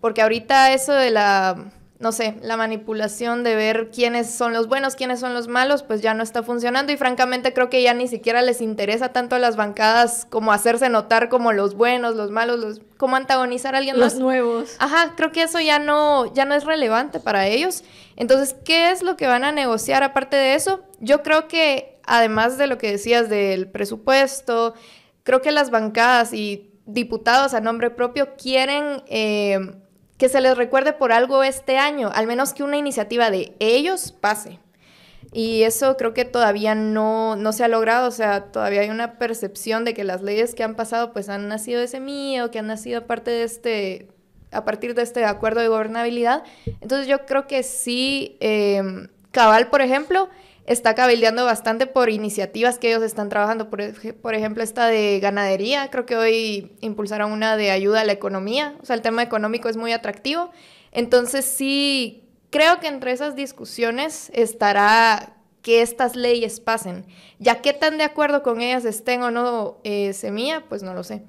Porque ahorita eso de la no sé, la manipulación de ver quiénes son los buenos, quiénes son los malos, pues ya no está funcionando y francamente creo que ya ni siquiera les interesa tanto a las bancadas como hacerse notar como los buenos, los malos, los como antagonizar a alguien los nuevos. Ajá, creo que eso ya no ya no es relevante para ellos. Entonces, ¿qué es lo que van a negociar aparte de eso? Yo creo que además de lo que decías del presupuesto, creo que las bancadas y diputados a nombre propio quieren eh, que se les recuerde por algo este año, al menos que una iniciativa de ellos pase. Y eso creo que todavía no, no se ha logrado, o sea, todavía hay una percepción de que las leyes que han pasado pues han nacido de ese mío, que han nacido parte de este, a partir de este acuerdo de gobernabilidad. Entonces yo creo que sí, eh, Cabal, por ejemplo, está cabildeando bastante por iniciativas que ellos están trabajando. Por, ejemplo, esta de ganadería, creo que hoy impulsaron una de ayuda a la economía. O sea, el tema económico es muy atractivo. Entonces, sí, creo que entre esas discusiones estará que estas leyes pasen. Ya que tan de acuerdo con ellas estén o no eh, Semilla, pues no lo sé.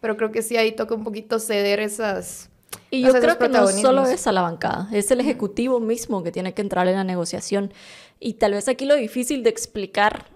Pero creo que sí ahí toca un poquito ceder esas y yo creo que no solo es a la bancada, es el ejecutivo mismo que tiene que entrar en la negociación. Y tal vez aquí lo difícil de explicar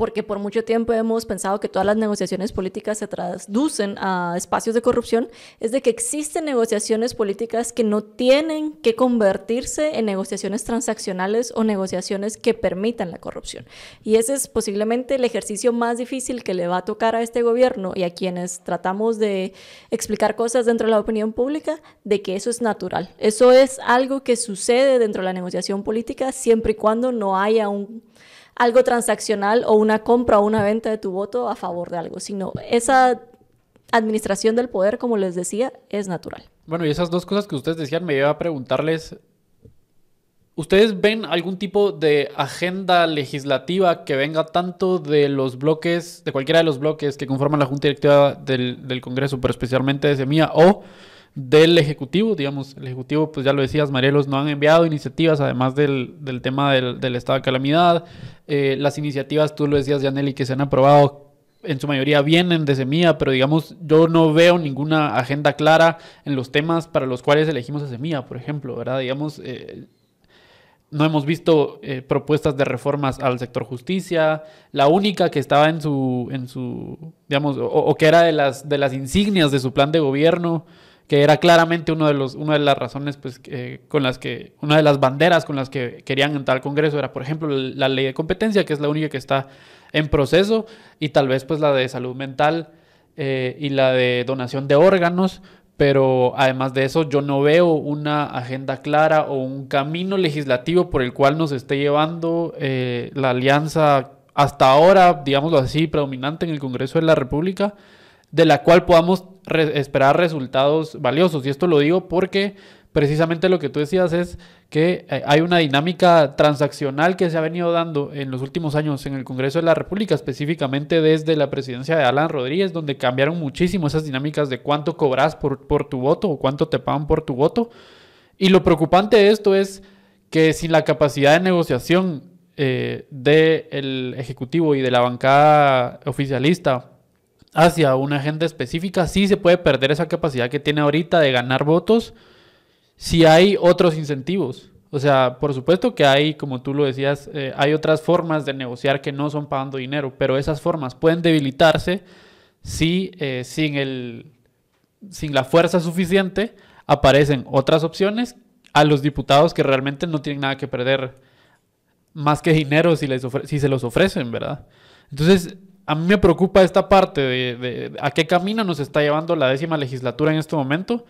porque por mucho tiempo hemos pensado que todas las negociaciones políticas se traducen a espacios de corrupción, es de que existen negociaciones políticas que no tienen que convertirse en negociaciones transaccionales o negociaciones que permitan la corrupción. Y ese es posiblemente el ejercicio más difícil que le va a tocar a este gobierno y a quienes tratamos de explicar cosas dentro de la opinión pública, de que eso es natural. Eso es algo que sucede dentro de la negociación política siempre y cuando no haya un algo transaccional o una compra o una venta de tu voto a favor de algo, sino esa administración del poder, como les decía, es natural. Bueno, y esas dos cosas que ustedes decían me lleva a preguntarles, ¿ustedes ven algún tipo de agenda legislativa que venga tanto de los bloques, de cualquiera de los bloques que conforman la Junta Directiva del, Congreso, pero especialmente de Semilla, o del Ejecutivo, digamos, el Ejecutivo, pues ya lo decías, Marielos, no han enviado iniciativas, además del, del tema del, del, estado de calamidad, eh, las iniciativas, tú lo decías, Yaneli, que se han aprobado, en su mayoría vienen de Semilla, pero digamos, yo no veo ninguna agenda clara en los temas para los cuales elegimos a Semilla, por ejemplo, ¿verdad? Digamos, eh, no hemos visto eh, propuestas de reformas al sector justicia. La única que estaba en su, en su digamos, o, o, que era de las, de las insignias de su plan de gobierno, que era claramente uno de los, una de las razones pues, con las que, una de las banderas con las que querían entrar al Congreso era, por ejemplo, la ley de competencia, que es la única que está en proceso, y tal vez pues la de salud mental eh, y la de donación de órganos, pero además de eso yo no veo una agenda clara o un camino legislativo por el cual nos esté llevando eh, la alianza hasta ahora, digámoslo así, predominante en el Congreso de la República, de la cual podamos esperar resultados valiosos. Y esto lo digo porque precisamente lo que tú decías es que eh, hay una dinámica transaccional que se ha venido dando en los últimos años en el Congreso de la República, específicamente desde la presidencia de Alan Rodríguez, donde cambiaron muchísimo esas dinámicas de cuánto cobras por, por tu voto o cuánto te pagan por tu voto. Y lo preocupante de esto es que sin la capacidad de negociación eh, del Ejecutivo y de la bancada oficialista hacia una agenda específica, sí se puede perder esa capacidad que tiene ahorita de ganar votos si hay otros incentivos. O sea, por supuesto que hay, como tú lo decías, eh, hay otras formas de negociar que no son pagando dinero, pero esas formas pueden debilitarse si eh, sin, el, sin la fuerza suficiente aparecen otras opciones a los diputados que realmente no tienen nada que perder más que dinero si, les si se los ofrecen, ¿verdad? Entonces, a mí me preocupa esta parte de, a qué camino nos está llevando la décima legislatura en este momento,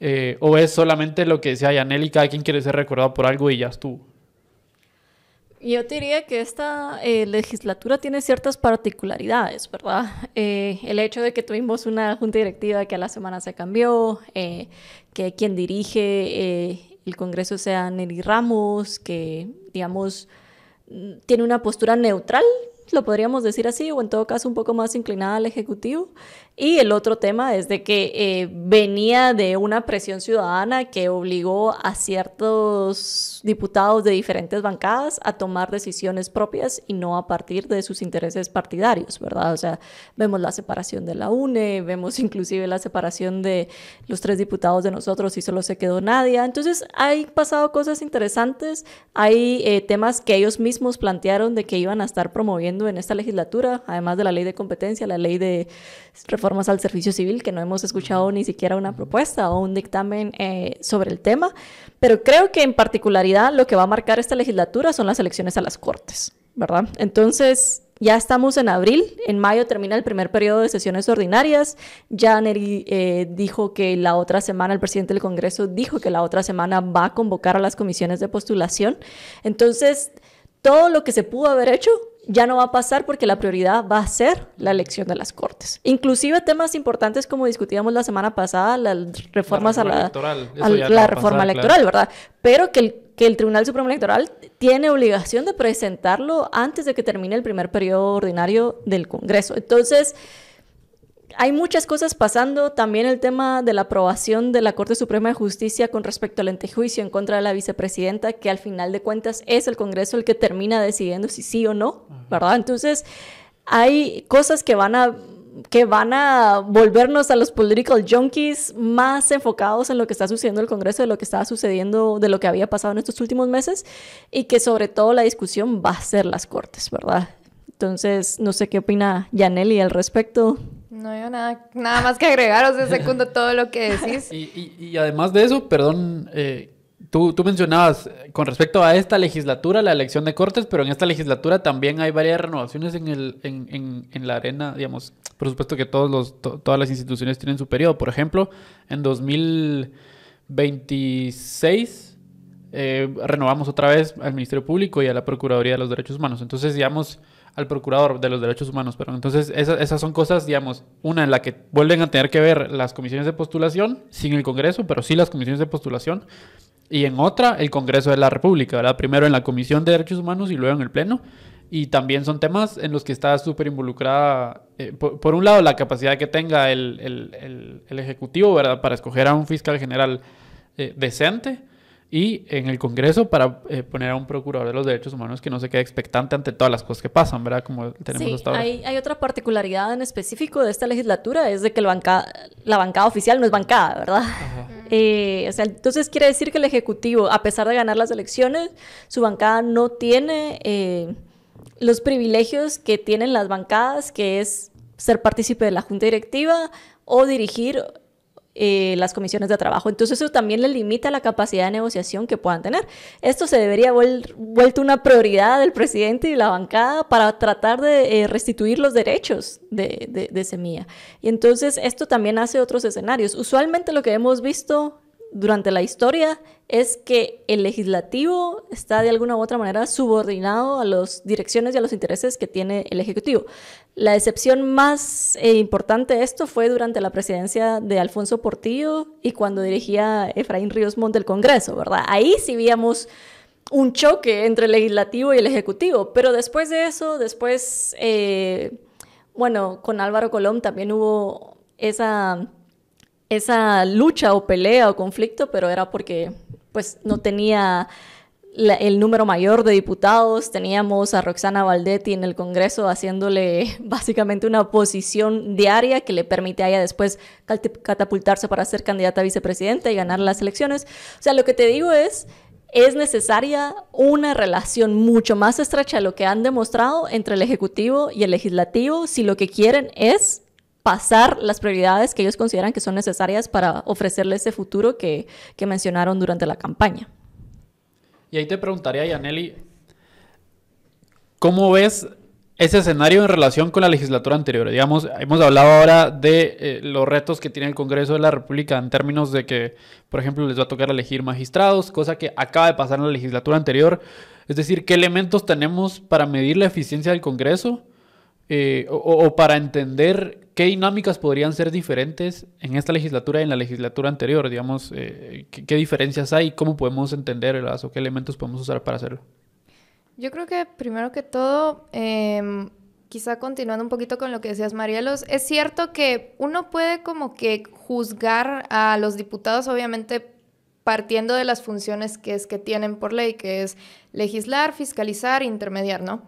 eh, o es solamente lo que decía hay y cada quien quiere ser recordado por algo y ya estuvo. Yo diría que esta eh, legislatura tiene ciertas particularidades, ¿verdad? Eh, el hecho de que tuvimos una junta directiva que a la semana se cambió, que quien dirige el Congreso sea Nelly Ramos, que, digamos, mm, tiene una postura neutral lo podríamos decir así, o en todo caso un poco más inclinada al ejecutivo, y el otro tema es de que eh, venía de una presión ciudadana que obligó a ciertos diputados de diferentes bancadas a tomar decisiones propias y no a partir de sus intereses partidarios, ¿verdad? O sea, vemos la separación de la UNE, vemos inclusive la separación de los tres diputados de nosotros y solo se quedó Nadia. Entonces, hay pasado cosas interesantes, hay eh, temas que ellos mismos plantearon de que iban a estar promoviendo en esta legislatura, además de la ley de competencia, la ley de reforma al servicio civil, que no hemos escuchado ni siquiera una propuesta o un dictamen eh, sobre el tema, pero creo que en particularidad lo que va a marcar esta legislatura son las elecciones a las Cortes, ¿verdad? Entonces, ya estamos en abril, en mayo termina el primer periodo de sesiones ordinarias. Ya Neri eh, dijo que la otra semana, el presidente del Congreso dijo que la otra semana va a convocar a las comisiones de postulación. Entonces, todo lo que se pudo haber hecho ya no va a pasar porque la prioridad va a ser la elección de las Cortes. Inclusive temas importantes como discutíamos la semana pasada, las reformas la reforma a la, reforma electoral, ¿verdad? Pero que el, que el Tribunal Supremo Electoral tiene obligación de presentarlo antes de que termine el primer periodo ordinario del Congreso. Entonces, hay muchas cosas pasando. También el tema de la aprobación de la Corte Suprema de Justicia con respecto al antejuicio en contra de la vicepresidenta, que al final de cuentas es el Congreso el que termina decidiendo si sí o no, ¿verdad? Entonces, hay cosas que van a que van a volvernos a los political junkies más enfocados en lo que está sucediendo en el Congreso, de lo que estaba sucediendo, de lo que había pasado en estos últimos meses, y que sobre todo la discusión va a ser las Cortes, ¿verdad? Entonces, no sé qué opina Yaneli al respecto. No hay nada, nada más que agregaros o sea, segundo todo lo que decís. y, además de eso, perdón, eh, tú, mencionabas eh, con respecto a esta legislatura, la elección de cortes, pero en esta legislatura también hay varias renovaciones en, el, en, en, la arena, digamos, por supuesto que todos los, todas las instituciones tienen su periodo. Por ejemplo, en 2026... Eh, renovamos otra vez al Ministerio Público y a la Procuraduría de los Derechos Humanos. Entonces, digamos, al procurador de los derechos humanos. Pero entonces esas, son cosas, digamos, una en la que vuelven a tener que ver las comisiones de postulación, sin el Congreso, pero sí las comisiones de postulación. Y en otra, el Congreso de la República, ¿verdad? Primero en la Comisión de Derechos Humanos y luego en el Pleno. Y también son temas en los que está súper involucrada, eh, por, un lado, la capacidad que tenga el, Ejecutivo, ¿verdad?, para escoger a un fiscal general eh, decente y en el Congreso para eh, poner a un procurador de los derechos humanos que no se quede expectante ante todas las cosas que pasan, ¿verdad? Como tenemos sí, Hay, otra particularidad en específico de esta legislatura, es de que la bancada oficial no es bancada, ¿verdad? Eh, entonces quiere decir que el Ejecutivo, a pesar de ganar las elecciones, su bancada no tiene eh, los privilegios que tienen las bancadas, que es ser partícipe de la junta directiva o dirigir eh, las comisiones de trabajo. Entonces eso también le limita la capacidad de negociación que puedan tener. Esto se debería haber vuelto una prioridad del presidente y la bancada para tratar de eh, restituir los derechos de, de semilla. Y entonces esto también hace otros escenarios. Usualmente lo que hemos visto durante la historia es que el legislativo está de alguna u otra manera subordinado a las direcciones y a los intereses que tiene el ejecutivo. La excepción más eh, importante de esto fue durante la presidencia de Alfonso Portillo y cuando dirigía Efraín Ríos Montt el Congreso, ¿verdad? Ahí sí víamos un choque entre el legislativo y el ejecutivo, pero después de eso, después, eh, bueno, con Álvaro Colón también hubo esa esa lucha o pelea o conflicto, pero era porque pues no tenía el número mayor de diputados, teníamos a Roxana Valdetti en el Congreso haciéndole básicamente una posición diaria que le permite a ella después catapultarse para ser candidata a vicepresidenta y ganar las elecciones. O sea, lo que te digo es, es necesaria una relación mucho más estrecha de lo que han demostrado entre el Ejecutivo y el Legislativo si lo que quieren es pasar las prioridades que ellos consideran que son necesarias para ofrecerles ese futuro que, mencionaron durante la campaña. Y ahí te preguntaría, Yaneli, ¿cómo ves ese escenario en relación con la legislatura anterior? Digamos, hemos hablado ahora de eh, los retos que tiene el Congreso de la República en términos de que, por ejemplo, les va a tocar elegir magistrados, cosa que acaba de pasar en la legislatura anterior. Es decir, ¿qué elementos tenemos para medir la eficiencia del Congreso? Eh, o, para entender qué dinámicas podrían ser diferentes en esta legislatura y en la legislatura anterior, digamos, eh, qué, diferencias hay, cómo podemos entenderlas o qué elementos podemos usar para hacerlo. Yo creo que primero que todo, em, quizá continuando un poquito con lo que decías, Marielos, es cierto que uno puede como que juzgar a los diputados, obviamente partiendo de las funciones que es que tienen por ley, que es legislar, fiscalizar, intermediar, ¿no?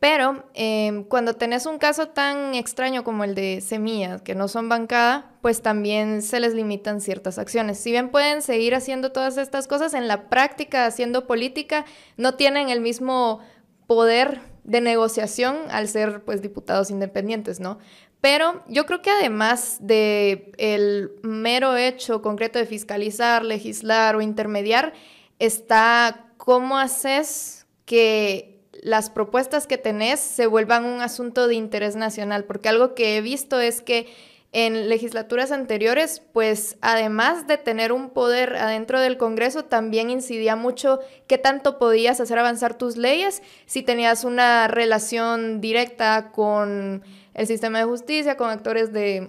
Pero em, cuando tenés un caso tan extraño como el de semillas que no son bancada, pues también se les limitan ciertas acciones. Si bien pueden seguir haciendo todas estas cosas, en la práctica, haciendo política, no tienen el mismo poder de negociación al ser pues diputados independientes, ¿no? Pero yo creo que además de el mero hecho concreto de fiscalizar, legislar o intermediar, está cómo haces que las propuestas que tenés se vuelvan un asunto de interés nacional, porque algo que he visto es que en legislaturas anteriores, pues además de tener un poder adentro del Congreso, también incidía mucho qué tanto podías hacer avanzar tus leyes si tenías una relación directa con el sistema de justicia, con actores de,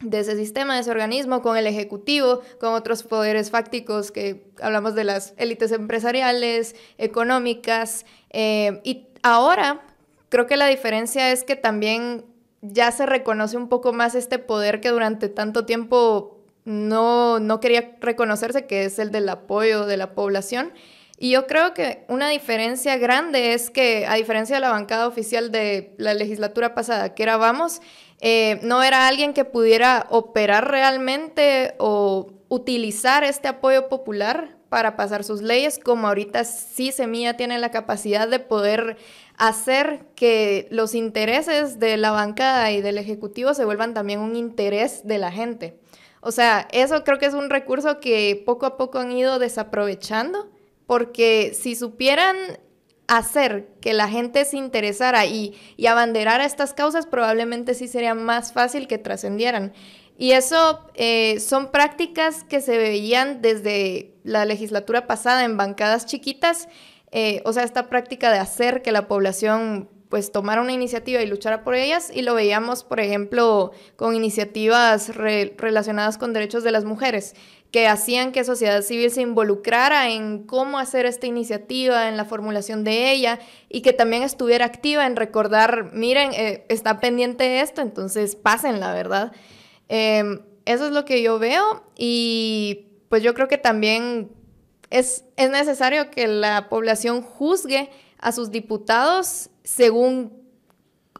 de ese sistema, de ese organismo, con el Ejecutivo, con otros poderes fácticos que hablamos de las élites empresariales, económicas, eh, y ahora creo que la diferencia es que también ya se reconoce un poco más este poder que durante tanto tiempo no, no quería reconocerse, que es el del apoyo de la población. Y yo creo que una diferencia grande es que, a diferencia de la bancada oficial de la legislatura pasada, que era Vamos, eh, no era alguien que pudiera operar realmente o utilizar este apoyo popular para pasar sus leyes, como ahorita sí Semilla tiene la capacidad de poder hacer que los intereses de la bancada y del Ejecutivo se vuelvan también un interés de la gente. O sea, eso creo que es un recurso que poco a poco han ido desaprovechando, porque si supieran hacer que la gente se interesara y, y abanderara estas causas, probablemente sí sería más fácil que trascendieran. Y eso eh, son prácticas que se veían desde la legislatura pasada en bancadas chiquitas, eh, o sea, esta práctica de hacer que la población pues tomara una iniciativa y luchara por ellas y lo veíamos, por ejemplo, con iniciativas relacionadas con derechos de las mujeres que hacían que sociedad civil se involucrara en cómo hacer esta iniciativa, en la formulación de ella y que también estuviera activa en recordar, miren, eh, está pendiente esto, entonces pasen la ¿verdad? Em, eso es lo que yo veo y pues yo creo que también es, es necesario que la población juzgue a sus diputados según,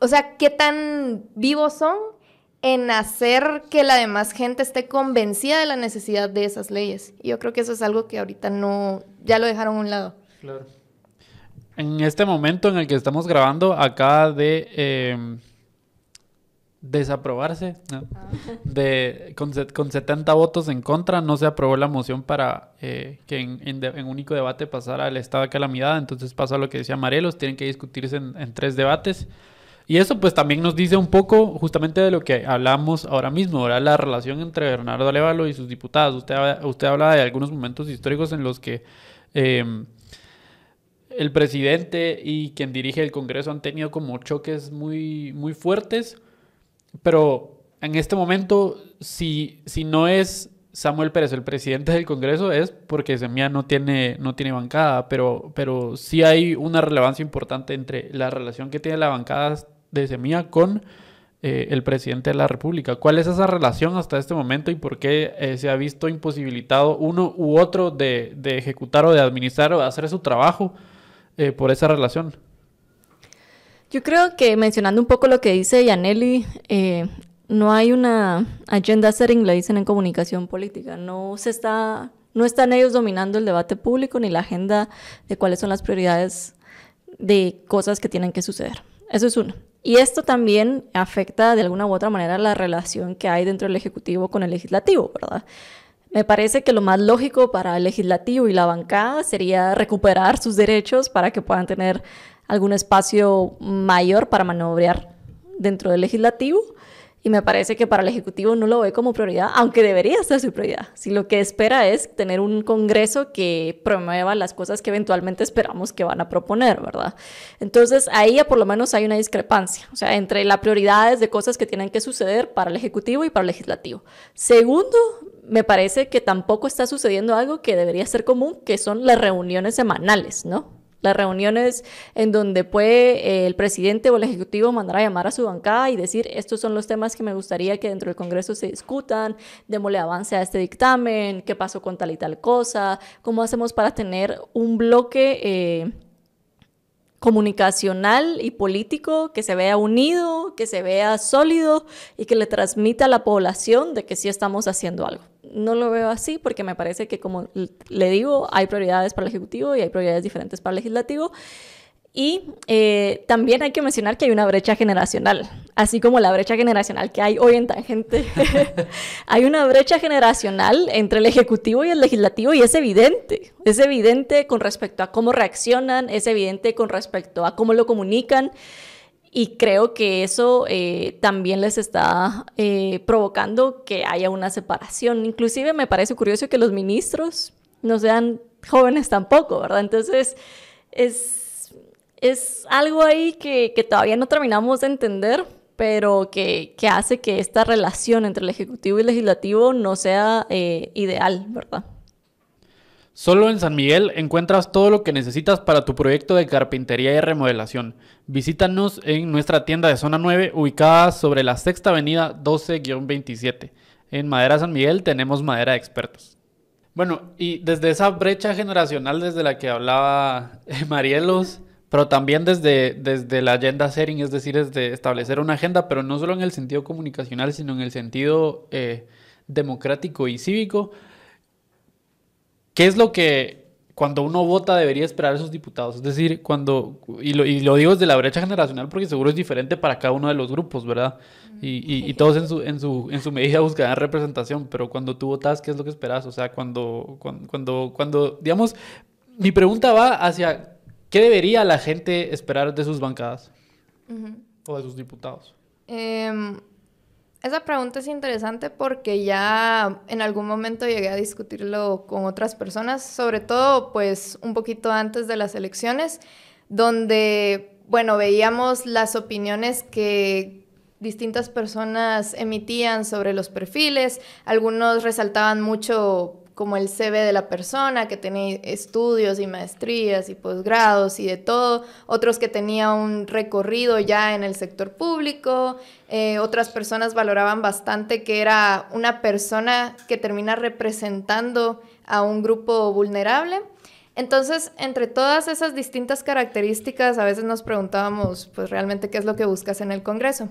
o sea, qué tan vivos son en hacer que la demás gente esté convencida de la necesidad de esas leyes. Y yo creo que eso es algo que ahorita no, ya lo dejaron a un lado. Claro. En este momento en el que estamos grabando, acá de... Eh, desaprobarse, ah. de, con, con, 70 votos en contra, no se aprobó la moción para eh, que en, en, único debate pasara el estado de calamidad, entonces pasa lo que decía Marelos, tienen que discutirse en, tres debates. Y eso pues también nos dice un poco justamente de lo que hablamos ahora mismo, la relación entre Bernardo Alevalo y sus diputados. Usted, usted habla de algunos momentos históricos en los que em, el presidente y quien dirige el Congreso han tenido como choques muy, muy fuertes pero en este momento, si, si no es Samuel Pérez el presidente del Congreso, es porque Semilla no tiene, no tiene bancada, pero, pero sí hay una relevancia importante entre la relación que tiene la bancada de Semilla con eh, el presidente de la República. ¿Cuál es esa relación hasta este momento y por qué eh, se ha visto imposibilitado uno u otro de, ejecutar o de administrar o de hacer su trabajo eh, por esa relación? Yo creo que mencionando un poco lo que dice Yaneli, eh, no hay una agenda setting, le dicen en comunicación política. No se está, no están ellos dominando el debate público ni la agenda de cuáles son las prioridades de cosas que tienen que suceder. Eso es uno. Y esto también afecta de alguna u otra manera la relación que hay dentro del Ejecutivo con el Legislativo, ¿verdad? Me parece que lo más lógico para el Legislativo y la bancada sería recuperar sus derechos para que puedan tener algún espacio mayor para maniobrar dentro del legislativo. Y me parece que para el Ejecutivo no lo ve como prioridad, aunque debería ser su prioridad. Si lo que espera es tener un Congreso que promueva las cosas que eventualmente esperamos que van a proponer, ¿verdad? Entonces ahí ya por lo menos hay una discrepancia, o sea, entre las prioridades de cosas que tienen que suceder para el Ejecutivo y para el Legislativo. Segundo, me parece que tampoco está sucediendo algo que debería ser común, que son las reuniones semanales, ¿no? Las reuniones en donde puede eh, el presidente o el ejecutivo mandar a llamar a su bancada y decir, estos son los temas que me gustaría que dentro del Congreso se discutan, démosle avance a este dictamen, qué pasó con tal y tal cosa, cómo hacemos para tener un bloque... Eh, comunicacional y político que se vea unido, que se vea sólido y que le transmita a la población de que sí estamos haciendo algo. No lo veo así porque me parece que, como le digo, hay prioridades para el Ejecutivo y hay prioridades diferentes para el Legislativo. Y eh, también hay que mencionar que hay una brecha generacional, así como la brecha generacional que hay hoy en Tangente. hay una brecha generacional entre el Ejecutivo y el Legislativo y es evidente. Es evidente con respecto a cómo reaccionan, es evidente con respecto a cómo lo comunican. Y creo que eso eh, también les está eh, provocando que haya una separación. Inclusive me parece curioso que los ministros no sean jóvenes tampoco, ¿verdad? Entonces es es algo ahí que, todavía no terminamos de entender, pero que, hace que esta relación entre el Ejecutivo y el Legislativo no sea eh, ideal, ¿verdad? Solo en San Miguel encuentras todo lo que necesitas para tu proyecto de carpintería y remodelación. Visítanos en nuestra tienda de zona 9 ubicada sobre la Sexta Avenida 12-27. En Madera San Miguel tenemos madera de expertos. Bueno, y desde esa brecha generacional desde la que hablaba eh, Marielos, pero también desde, desde la agenda setting, es decir, desde establecer una agenda, pero no solo en el sentido comunicacional, sino en el sentido eh, democrático y cívico. ¿Qué es lo que cuando uno vota debería esperar esos diputados? Es decir, cuando, y lo, digo desde la brecha generacional porque seguro es diferente para cada uno de los grupos, ¿verdad? Y, y, todos en su, en, su, medida buscarán representación, pero cuando tú votas, ¿qué es lo que esperas? O sea, cuando, cuando, cuando, cuando digamos, mi pregunta va hacia ¿Qué debería la gente esperar de sus bancadas o de sus diputados? Em, esa pregunta es interesante porque ya en algún momento llegué a discutirlo con otras personas, sobre todo pues un poquito antes de las elecciones, donde, bueno, veíamos las opiniones que distintas personas emitían sobre los perfiles, algunos resaltaban mucho como el CV de la persona que tenía estudios y maestrías y posgrados y de todo, otros que tenía un recorrido ya en el sector público, eh, otras personas valoraban bastante que era una persona que termina representando a un grupo vulnerable. Entonces, entre todas esas distintas características, a veces nos preguntábamos, pues realmente, ¿qué es lo que buscas en el Congreso?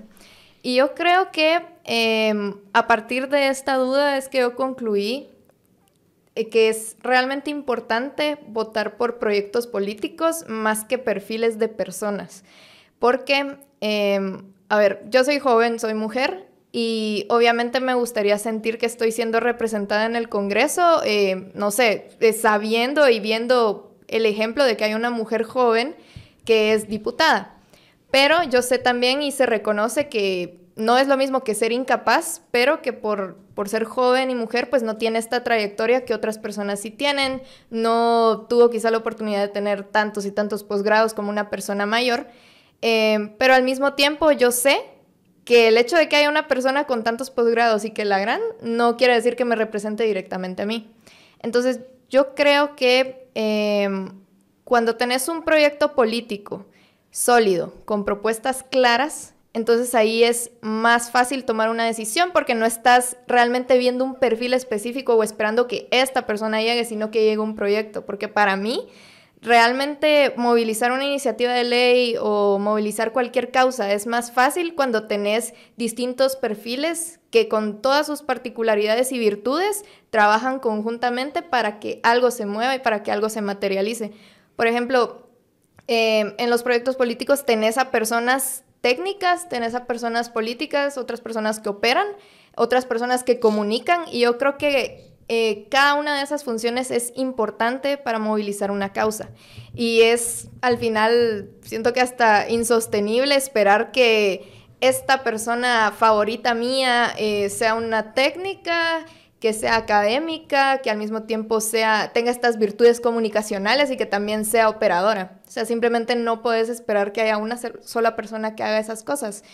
Y yo creo que em, a partir de esta duda es que yo concluí eh, que es realmente importante votar por proyectos políticos más que perfiles de personas. Porque, em, a ver, yo soy joven, soy mujer y obviamente me gustaría sentir que estoy siendo representada en el Congreso, eh, no sé, eh, sabiendo y viendo el ejemplo de que hay una mujer joven que es diputada. Pero yo sé también y se reconoce que no es lo mismo que ser incapaz, pero que por por ser joven y mujer, pues no tiene esta trayectoria que otras personas sí tienen, no tuvo quizá la oportunidad de tener tantos y tantos posgrados como una persona mayor, eh, pero al mismo tiempo yo sé que el hecho de que haya una persona con tantos posgrados y que la gran no quiere decir que me represente directamente a mí. Entonces yo creo que eh, cuando tenés un proyecto político sólido, con propuestas claras, entonces ahí es más fácil tomar una decisión porque no estás realmente viendo un perfil específico o esperando que esta persona llegue, sino que llegue un proyecto. Porque para mí, realmente movilizar una iniciativa de ley o movilizar cualquier causa es más fácil cuando tenés distintos perfiles que con todas sus particularidades y virtudes trabajan conjuntamente para que algo se mueva y para que algo se materialice. Por ejemplo, eh, en los proyectos políticos tenés a personas técnicas, tenés a personas políticas, otras personas que operan, otras personas que comunican y yo creo que eh, cada una de esas funciones es importante para movilizar una causa. Y es al final, siento que hasta insostenible esperar que esta persona favorita mía eh, sea una técnica que sea académica, que al mismo tiempo sea, tenga estas virtudes comunicacionales y que también sea operadora. O sea, simplemente no puedes esperar que haya una sola persona que haga esas cosas.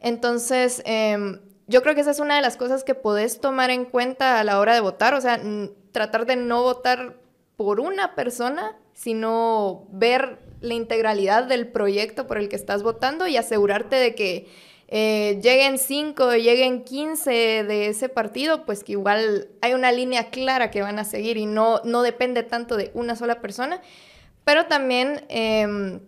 Entonces, em, yo creo que esa es una de las cosas que podés tomar en cuenta a la hora de votar, o sea, tratar de no votar por una persona, sino ver la integralidad del proyecto por el que estás votando y asegurarte de que eh, lleguen 5, lleguen 15 de ese partido, pues que igual hay una línea clara que van a seguir y no, no depende tanto de una sola persona, pero también em,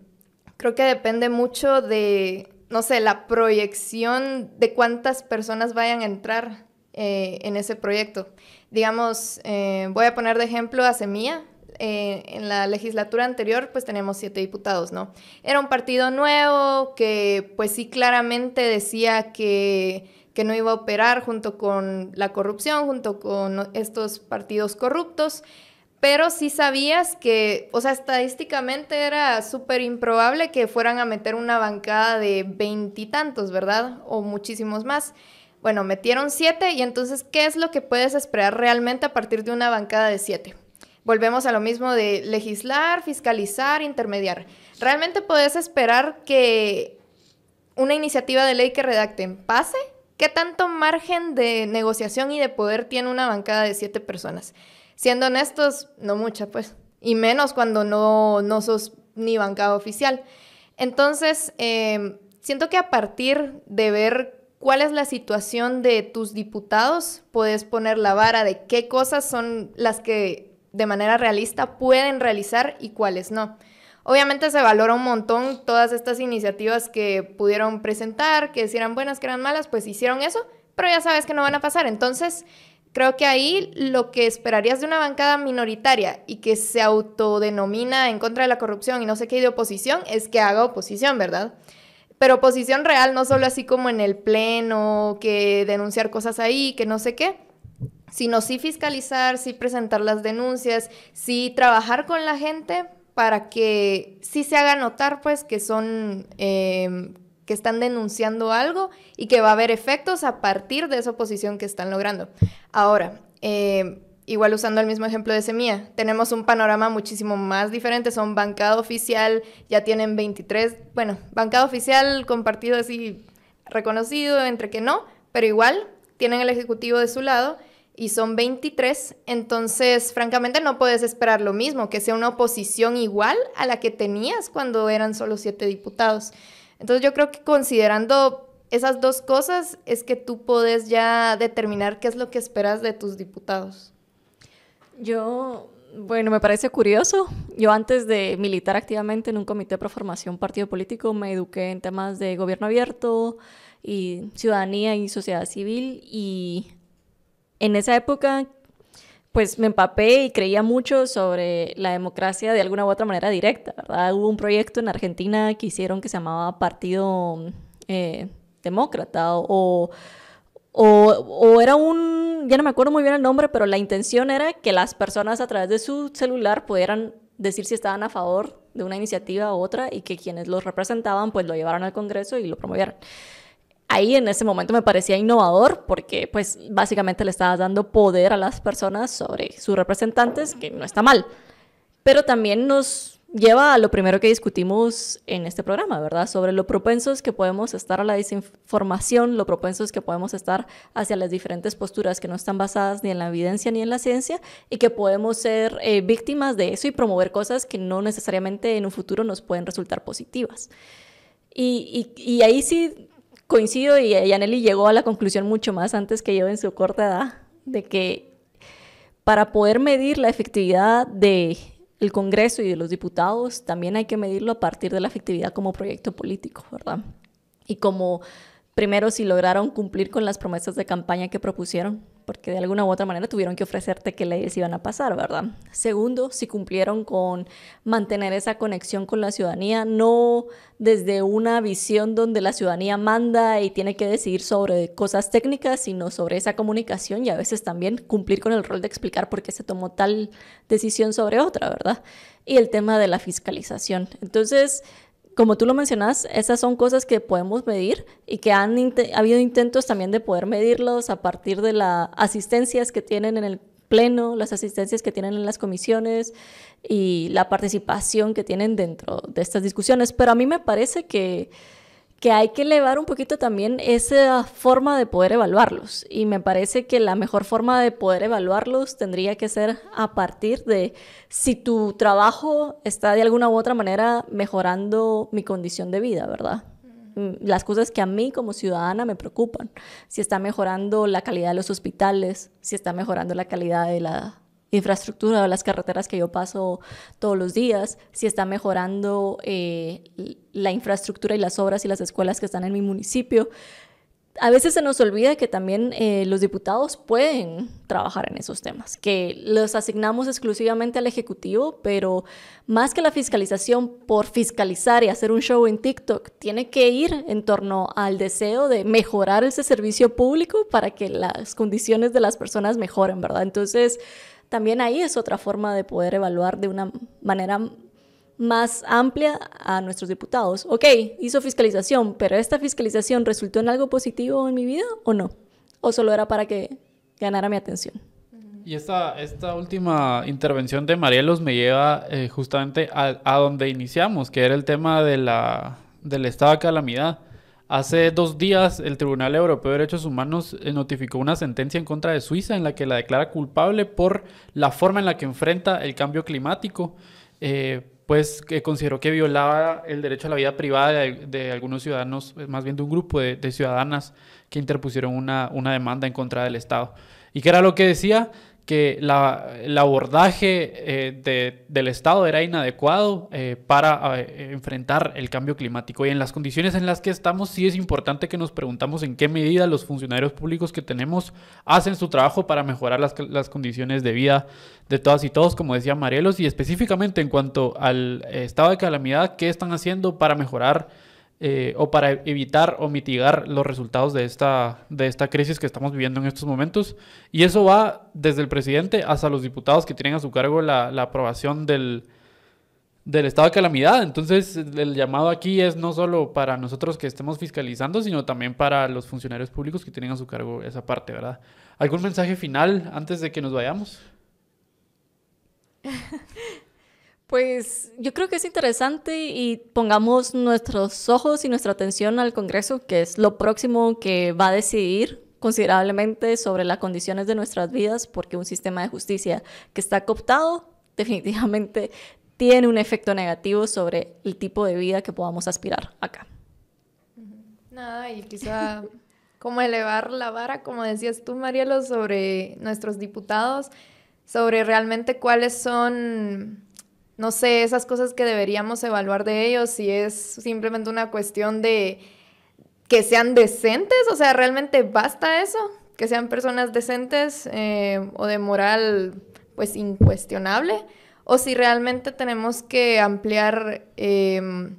creo que depende mucho de, no sé, la proyección de cuántas personas vayan a entrar eh, en ese proyecto. Digamos, eh, voy a poner de ejemplo a Semilla, eh, en la legislatura anterior pues tenemos siete diputados, ¿no? Era un partido nuevo que pues sí claramente decía que, que no iba a operar junto con la corrupción, junto con estos partidos corruptos pero sí sabías que, o sea, estadísticamente era súper improbable que fueran a meter una bancada de veintitantos, ¿verdad? O muchísimos más. Bueno, metieron siete y entonces, ¿qué es lo que puedes esperar realmente a partir de una bancada de siete? volvemos a lo mismo de legislar, fiscalizar, intermediar. ¿Realmente podés esperar que una iniciativa de ley que redacten pase? ¿Qué tanto margen de negociación y de poder tiene una bancada de siete personas? Siendo honestos, no mucha, pues. Y menos cuando no, no sos ni bancada oficial. Entonces, em, siento que a partir de ver cuál es la situación de tus diputados, puedes poner la vara de qué cosas son las que de manera realista pueden realizar y cuáles no. Obviamente se valora un montón todas estas iniciativas que pudieron presentar, que si eran buenas, que eran malas, pues hicieron eso, pero ya sabes que no van a pasar. Entonces, creo que ahí lo que esperarías de una bancada minoritaria y que se autodenomina en contra de la corrupción y no sé qué de oposición es que haga oposición, ¿verdad? Pero oposición real, no solo así como en el pleno, que denunciar cosas ahí, que no sé qué sino sí fiscalizar, sí presentar las denuncias, sí trabajar con la gente para que sí se haga notar pues que son... Em, que están denunciando algo y que va a haber efectos a partir de esa oposición que están logrando. Ahora, em, igual usando el mismo ejemplo de Semilla, tenemos un panorama muchísimo más diferente, son bancado oficial, ya tienen 23, bueno, bancado oficial compartido así reconocido entre que no, pero igual tienen el Ejecutivo de su lado y son 23, entonces francamente no puedes esperar lo mismo, que sea una oposición igual a la que tenías cuando eran solo siete diputados. Entonces yo creo que considerando esas dos cosas es que tú puedes ya determinar qué es lo que esperas de tus diputados. Yo, bueno, me parece curioso. Yo antes de militar activamente en un comité de formación partido político me eduqué en temas de gobierno abierto y ciudadanía y sociedad civil y en esa época pues me empapé y creía mucho sobre la democracia de alguna u otra manera directa, Hubo un proyecto en Argentina que hicieron que se llamaba Partido eh, Demócrata o, era un, ya no me acuerdo muy bien el nombre, pero la intención era que las personas a través de su celular pudieran decir si estaban a favor de una iniciativa u otra y que quienes los representaban pues lo llevaran al Congreso y lo promovieran ahí en ese momento me parecía innovador porque pues básicamente le estabas dando poder a las personas sobre sus representantes, que no está mal. Pero también nos lleva a lo primero que discutimos en este programa, ¿verdad? Sobre lo propensos que podemos estar a la desinformación, lo propensos que podemos estar hacia las diferentes posturas que no están basadas ni en la evidencia ni en la ciencia y que podemos ser eh, víctimas de eso y promover cosas que no necesariamente en un futuro nos pueden resultar positivas. y, y ahí sí coincido y Yaneli llegó a la conclusión mucho más antes que yo en su corta edad, de que para poder medir la efectividad de el Congreso y de los diputados, también hay que medirlo a partir de la efectividad como proyecto político, ¿verdad? Y como primero si lograron cumplir con las promesas de campaña que propusieron, porque de alguna u otra manera tuvieron que ofrecerte qué leyes iban a pasar, ¿verdad? Segundo, si cumplieron con mantener esa conexión con la ciudadanía, no desde una visión donde la ciudadanía manda y tiene que decidir sobre cosas técnicas, sino sobre esa comunicación y a veces también cumplir con el rol de explicar por qué se tomó tal decisión sobre otra, ¿verdad? Y el tema de la fiscalización. Entonces, como tú lo mencionas, esas son cosas que podemos medir y que han ha habido intentos también de poder medirlos a partir de las asistencias que tienen en el pleno, las asistencias que tienen en las comisiones y la participación que tienen dentro de estas discusiones. Pero a mí me parece que que hay que elevar un poquito también esa forma de poder evaluarlos. Y me parece que la mejor forma de poder evaluarlos tendría que ser a partir de si tu trabajo está de alguna u otra manera mejorando mi condición de vida, ¿verdad? Mm, las cosas que a mí como ciudadana me preocupan. Si está mejorando la calidad de los hospitales, si está mejorando la calidad de la infraestructura de las carreteras que yo paso todos los días, si está mejorando eh, la infraestructura y las obras y las escuelas que están en mi municipio. A veces se nos olvida que también eh, los diputados pueden trabajar en esos temas, que los asignamos exclusivamente al Ejecutivo, pero más que la fiscalización por fiscalizar y hacer un show en TikTok, tiene que ir en torno al deseo de mejorar ese servicio público para que las condiciones de las personas mejoren, ¿verdad? Entonces, también ahí es otra forma de poder evaluar de una manera más amplia a nuestros diputados. Ok, hizo fiscalización, pero ¿esta fiscalización resultó en algo positivo en mi vida o no? ¿O solo era para que ganara mi atención? Y esta, esta última intervención de Marielos me lleva eh, justamente a, donde iniciamos, que era el tema de la, del estado de calamidad. Hace dos días, el Tribunal Europeo de Derechos Humanos eh, notificó una sentencia en contra de Suiza en la que la declara culpable por la forma en la que enfrenta el cambio climático, eh, pues que consideró que violaba el derecho a la vida privada de, algunos ciudadanos, eh, más bien de un grupo de, ciudadanas que interpusieron una, una demanda en contra del Estado. ¿Y qué era lo que decía? que el abordaje eh, del Estado era inadecuado eh, para eh, enfrentar el cambio climático. Y en las condiciones en las que estamos, sí es importante que nos preguntamos en qué medida los funcionarios públicos que tenemos hacen su trabajo para mejorar las, las condiciones de vida de todas y todos, como decía Marielos, y específicamente en cuanto al estado de calamidad, qué están haciendo para mejorar eh, o para evitar o mitigar los resultados de esta, de esta crisis que estamos viviendo en estos momentos. Y eso va desde el presidente hasta los diputados que tienen a su cargo la, aprobación del, del estado de calamidad. Entonces, el llamado aquí es no solo para nosotros que estemos fiscalizando, sino también para los funcionarios públicos que tienen a su cargo esa parte, ¿verdad? ¿Algún mensaje final antes de que nos vayamos? Pues yo creo que es interesante y pongamos nuestros ojos y nuestra atención al Congreso, que es lo próximo que va a decidir considerablemente sobre las condiciones de nuestras vidas, porque un sistema de justicia que está cooptado definitivamente tiene un efecto negativo sobre el tipo de vida que podamos aspirar acá. Nada, y quizá como elevar la vara, como decías tú, Marielo, sobre nuestros diputados, sobre realmente cuáles son no sé, esas cosas que deberíamos evaluar de ellos, si es simplemente una cuestión de que sean decentes, o sea, realmente basta eso, que sean personas decentes eh, o de moral pues incuestionable, o si realmente tenemos que ampliar em,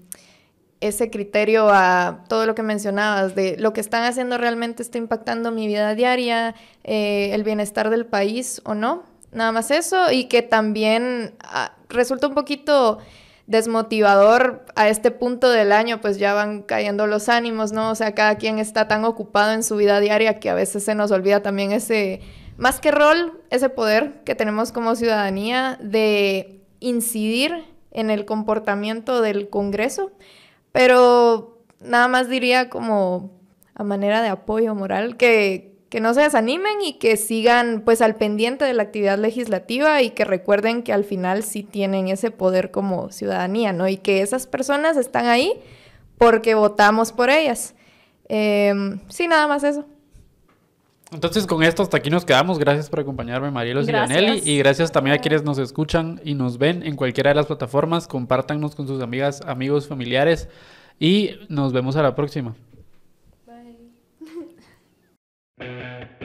ese criterio a todo lo que mencionabas, de lo que están haciendo realmente está impactando mi vida diaria, eh, el bienestar del país o no. Nada más eso y que también ah, resulta un poquito desmotivador a este punto del año, pues ya van cayendo los ánimos, ¿no? O sea, cada quien está tan ocupado en su vida diaria que a veces se nos olvida también ese, más que rol, ese poder que tenemos como ciudadanía de incidir en el comportamiento del Congreso, pero nada más diría como a manera de apoyo moral que, que no se desanimen y que sigan pues al pendiente de la actividad legislativa y que recuerden que al final sí tienen ese poder como ciudadanía, ¿no? Y que esas personas están ahí porque votamos por ellas. Em, sí, nada más eso. Entonces con esto hasta aquí nos quedamos. Gracias por acompañarme Marielos y Y gracias también a quienes nos escuchan y nos ven en cualquiera de las plataformas. Compártannos con sus amigas, amigos, familiares y nos vemos a la próxima. Música é.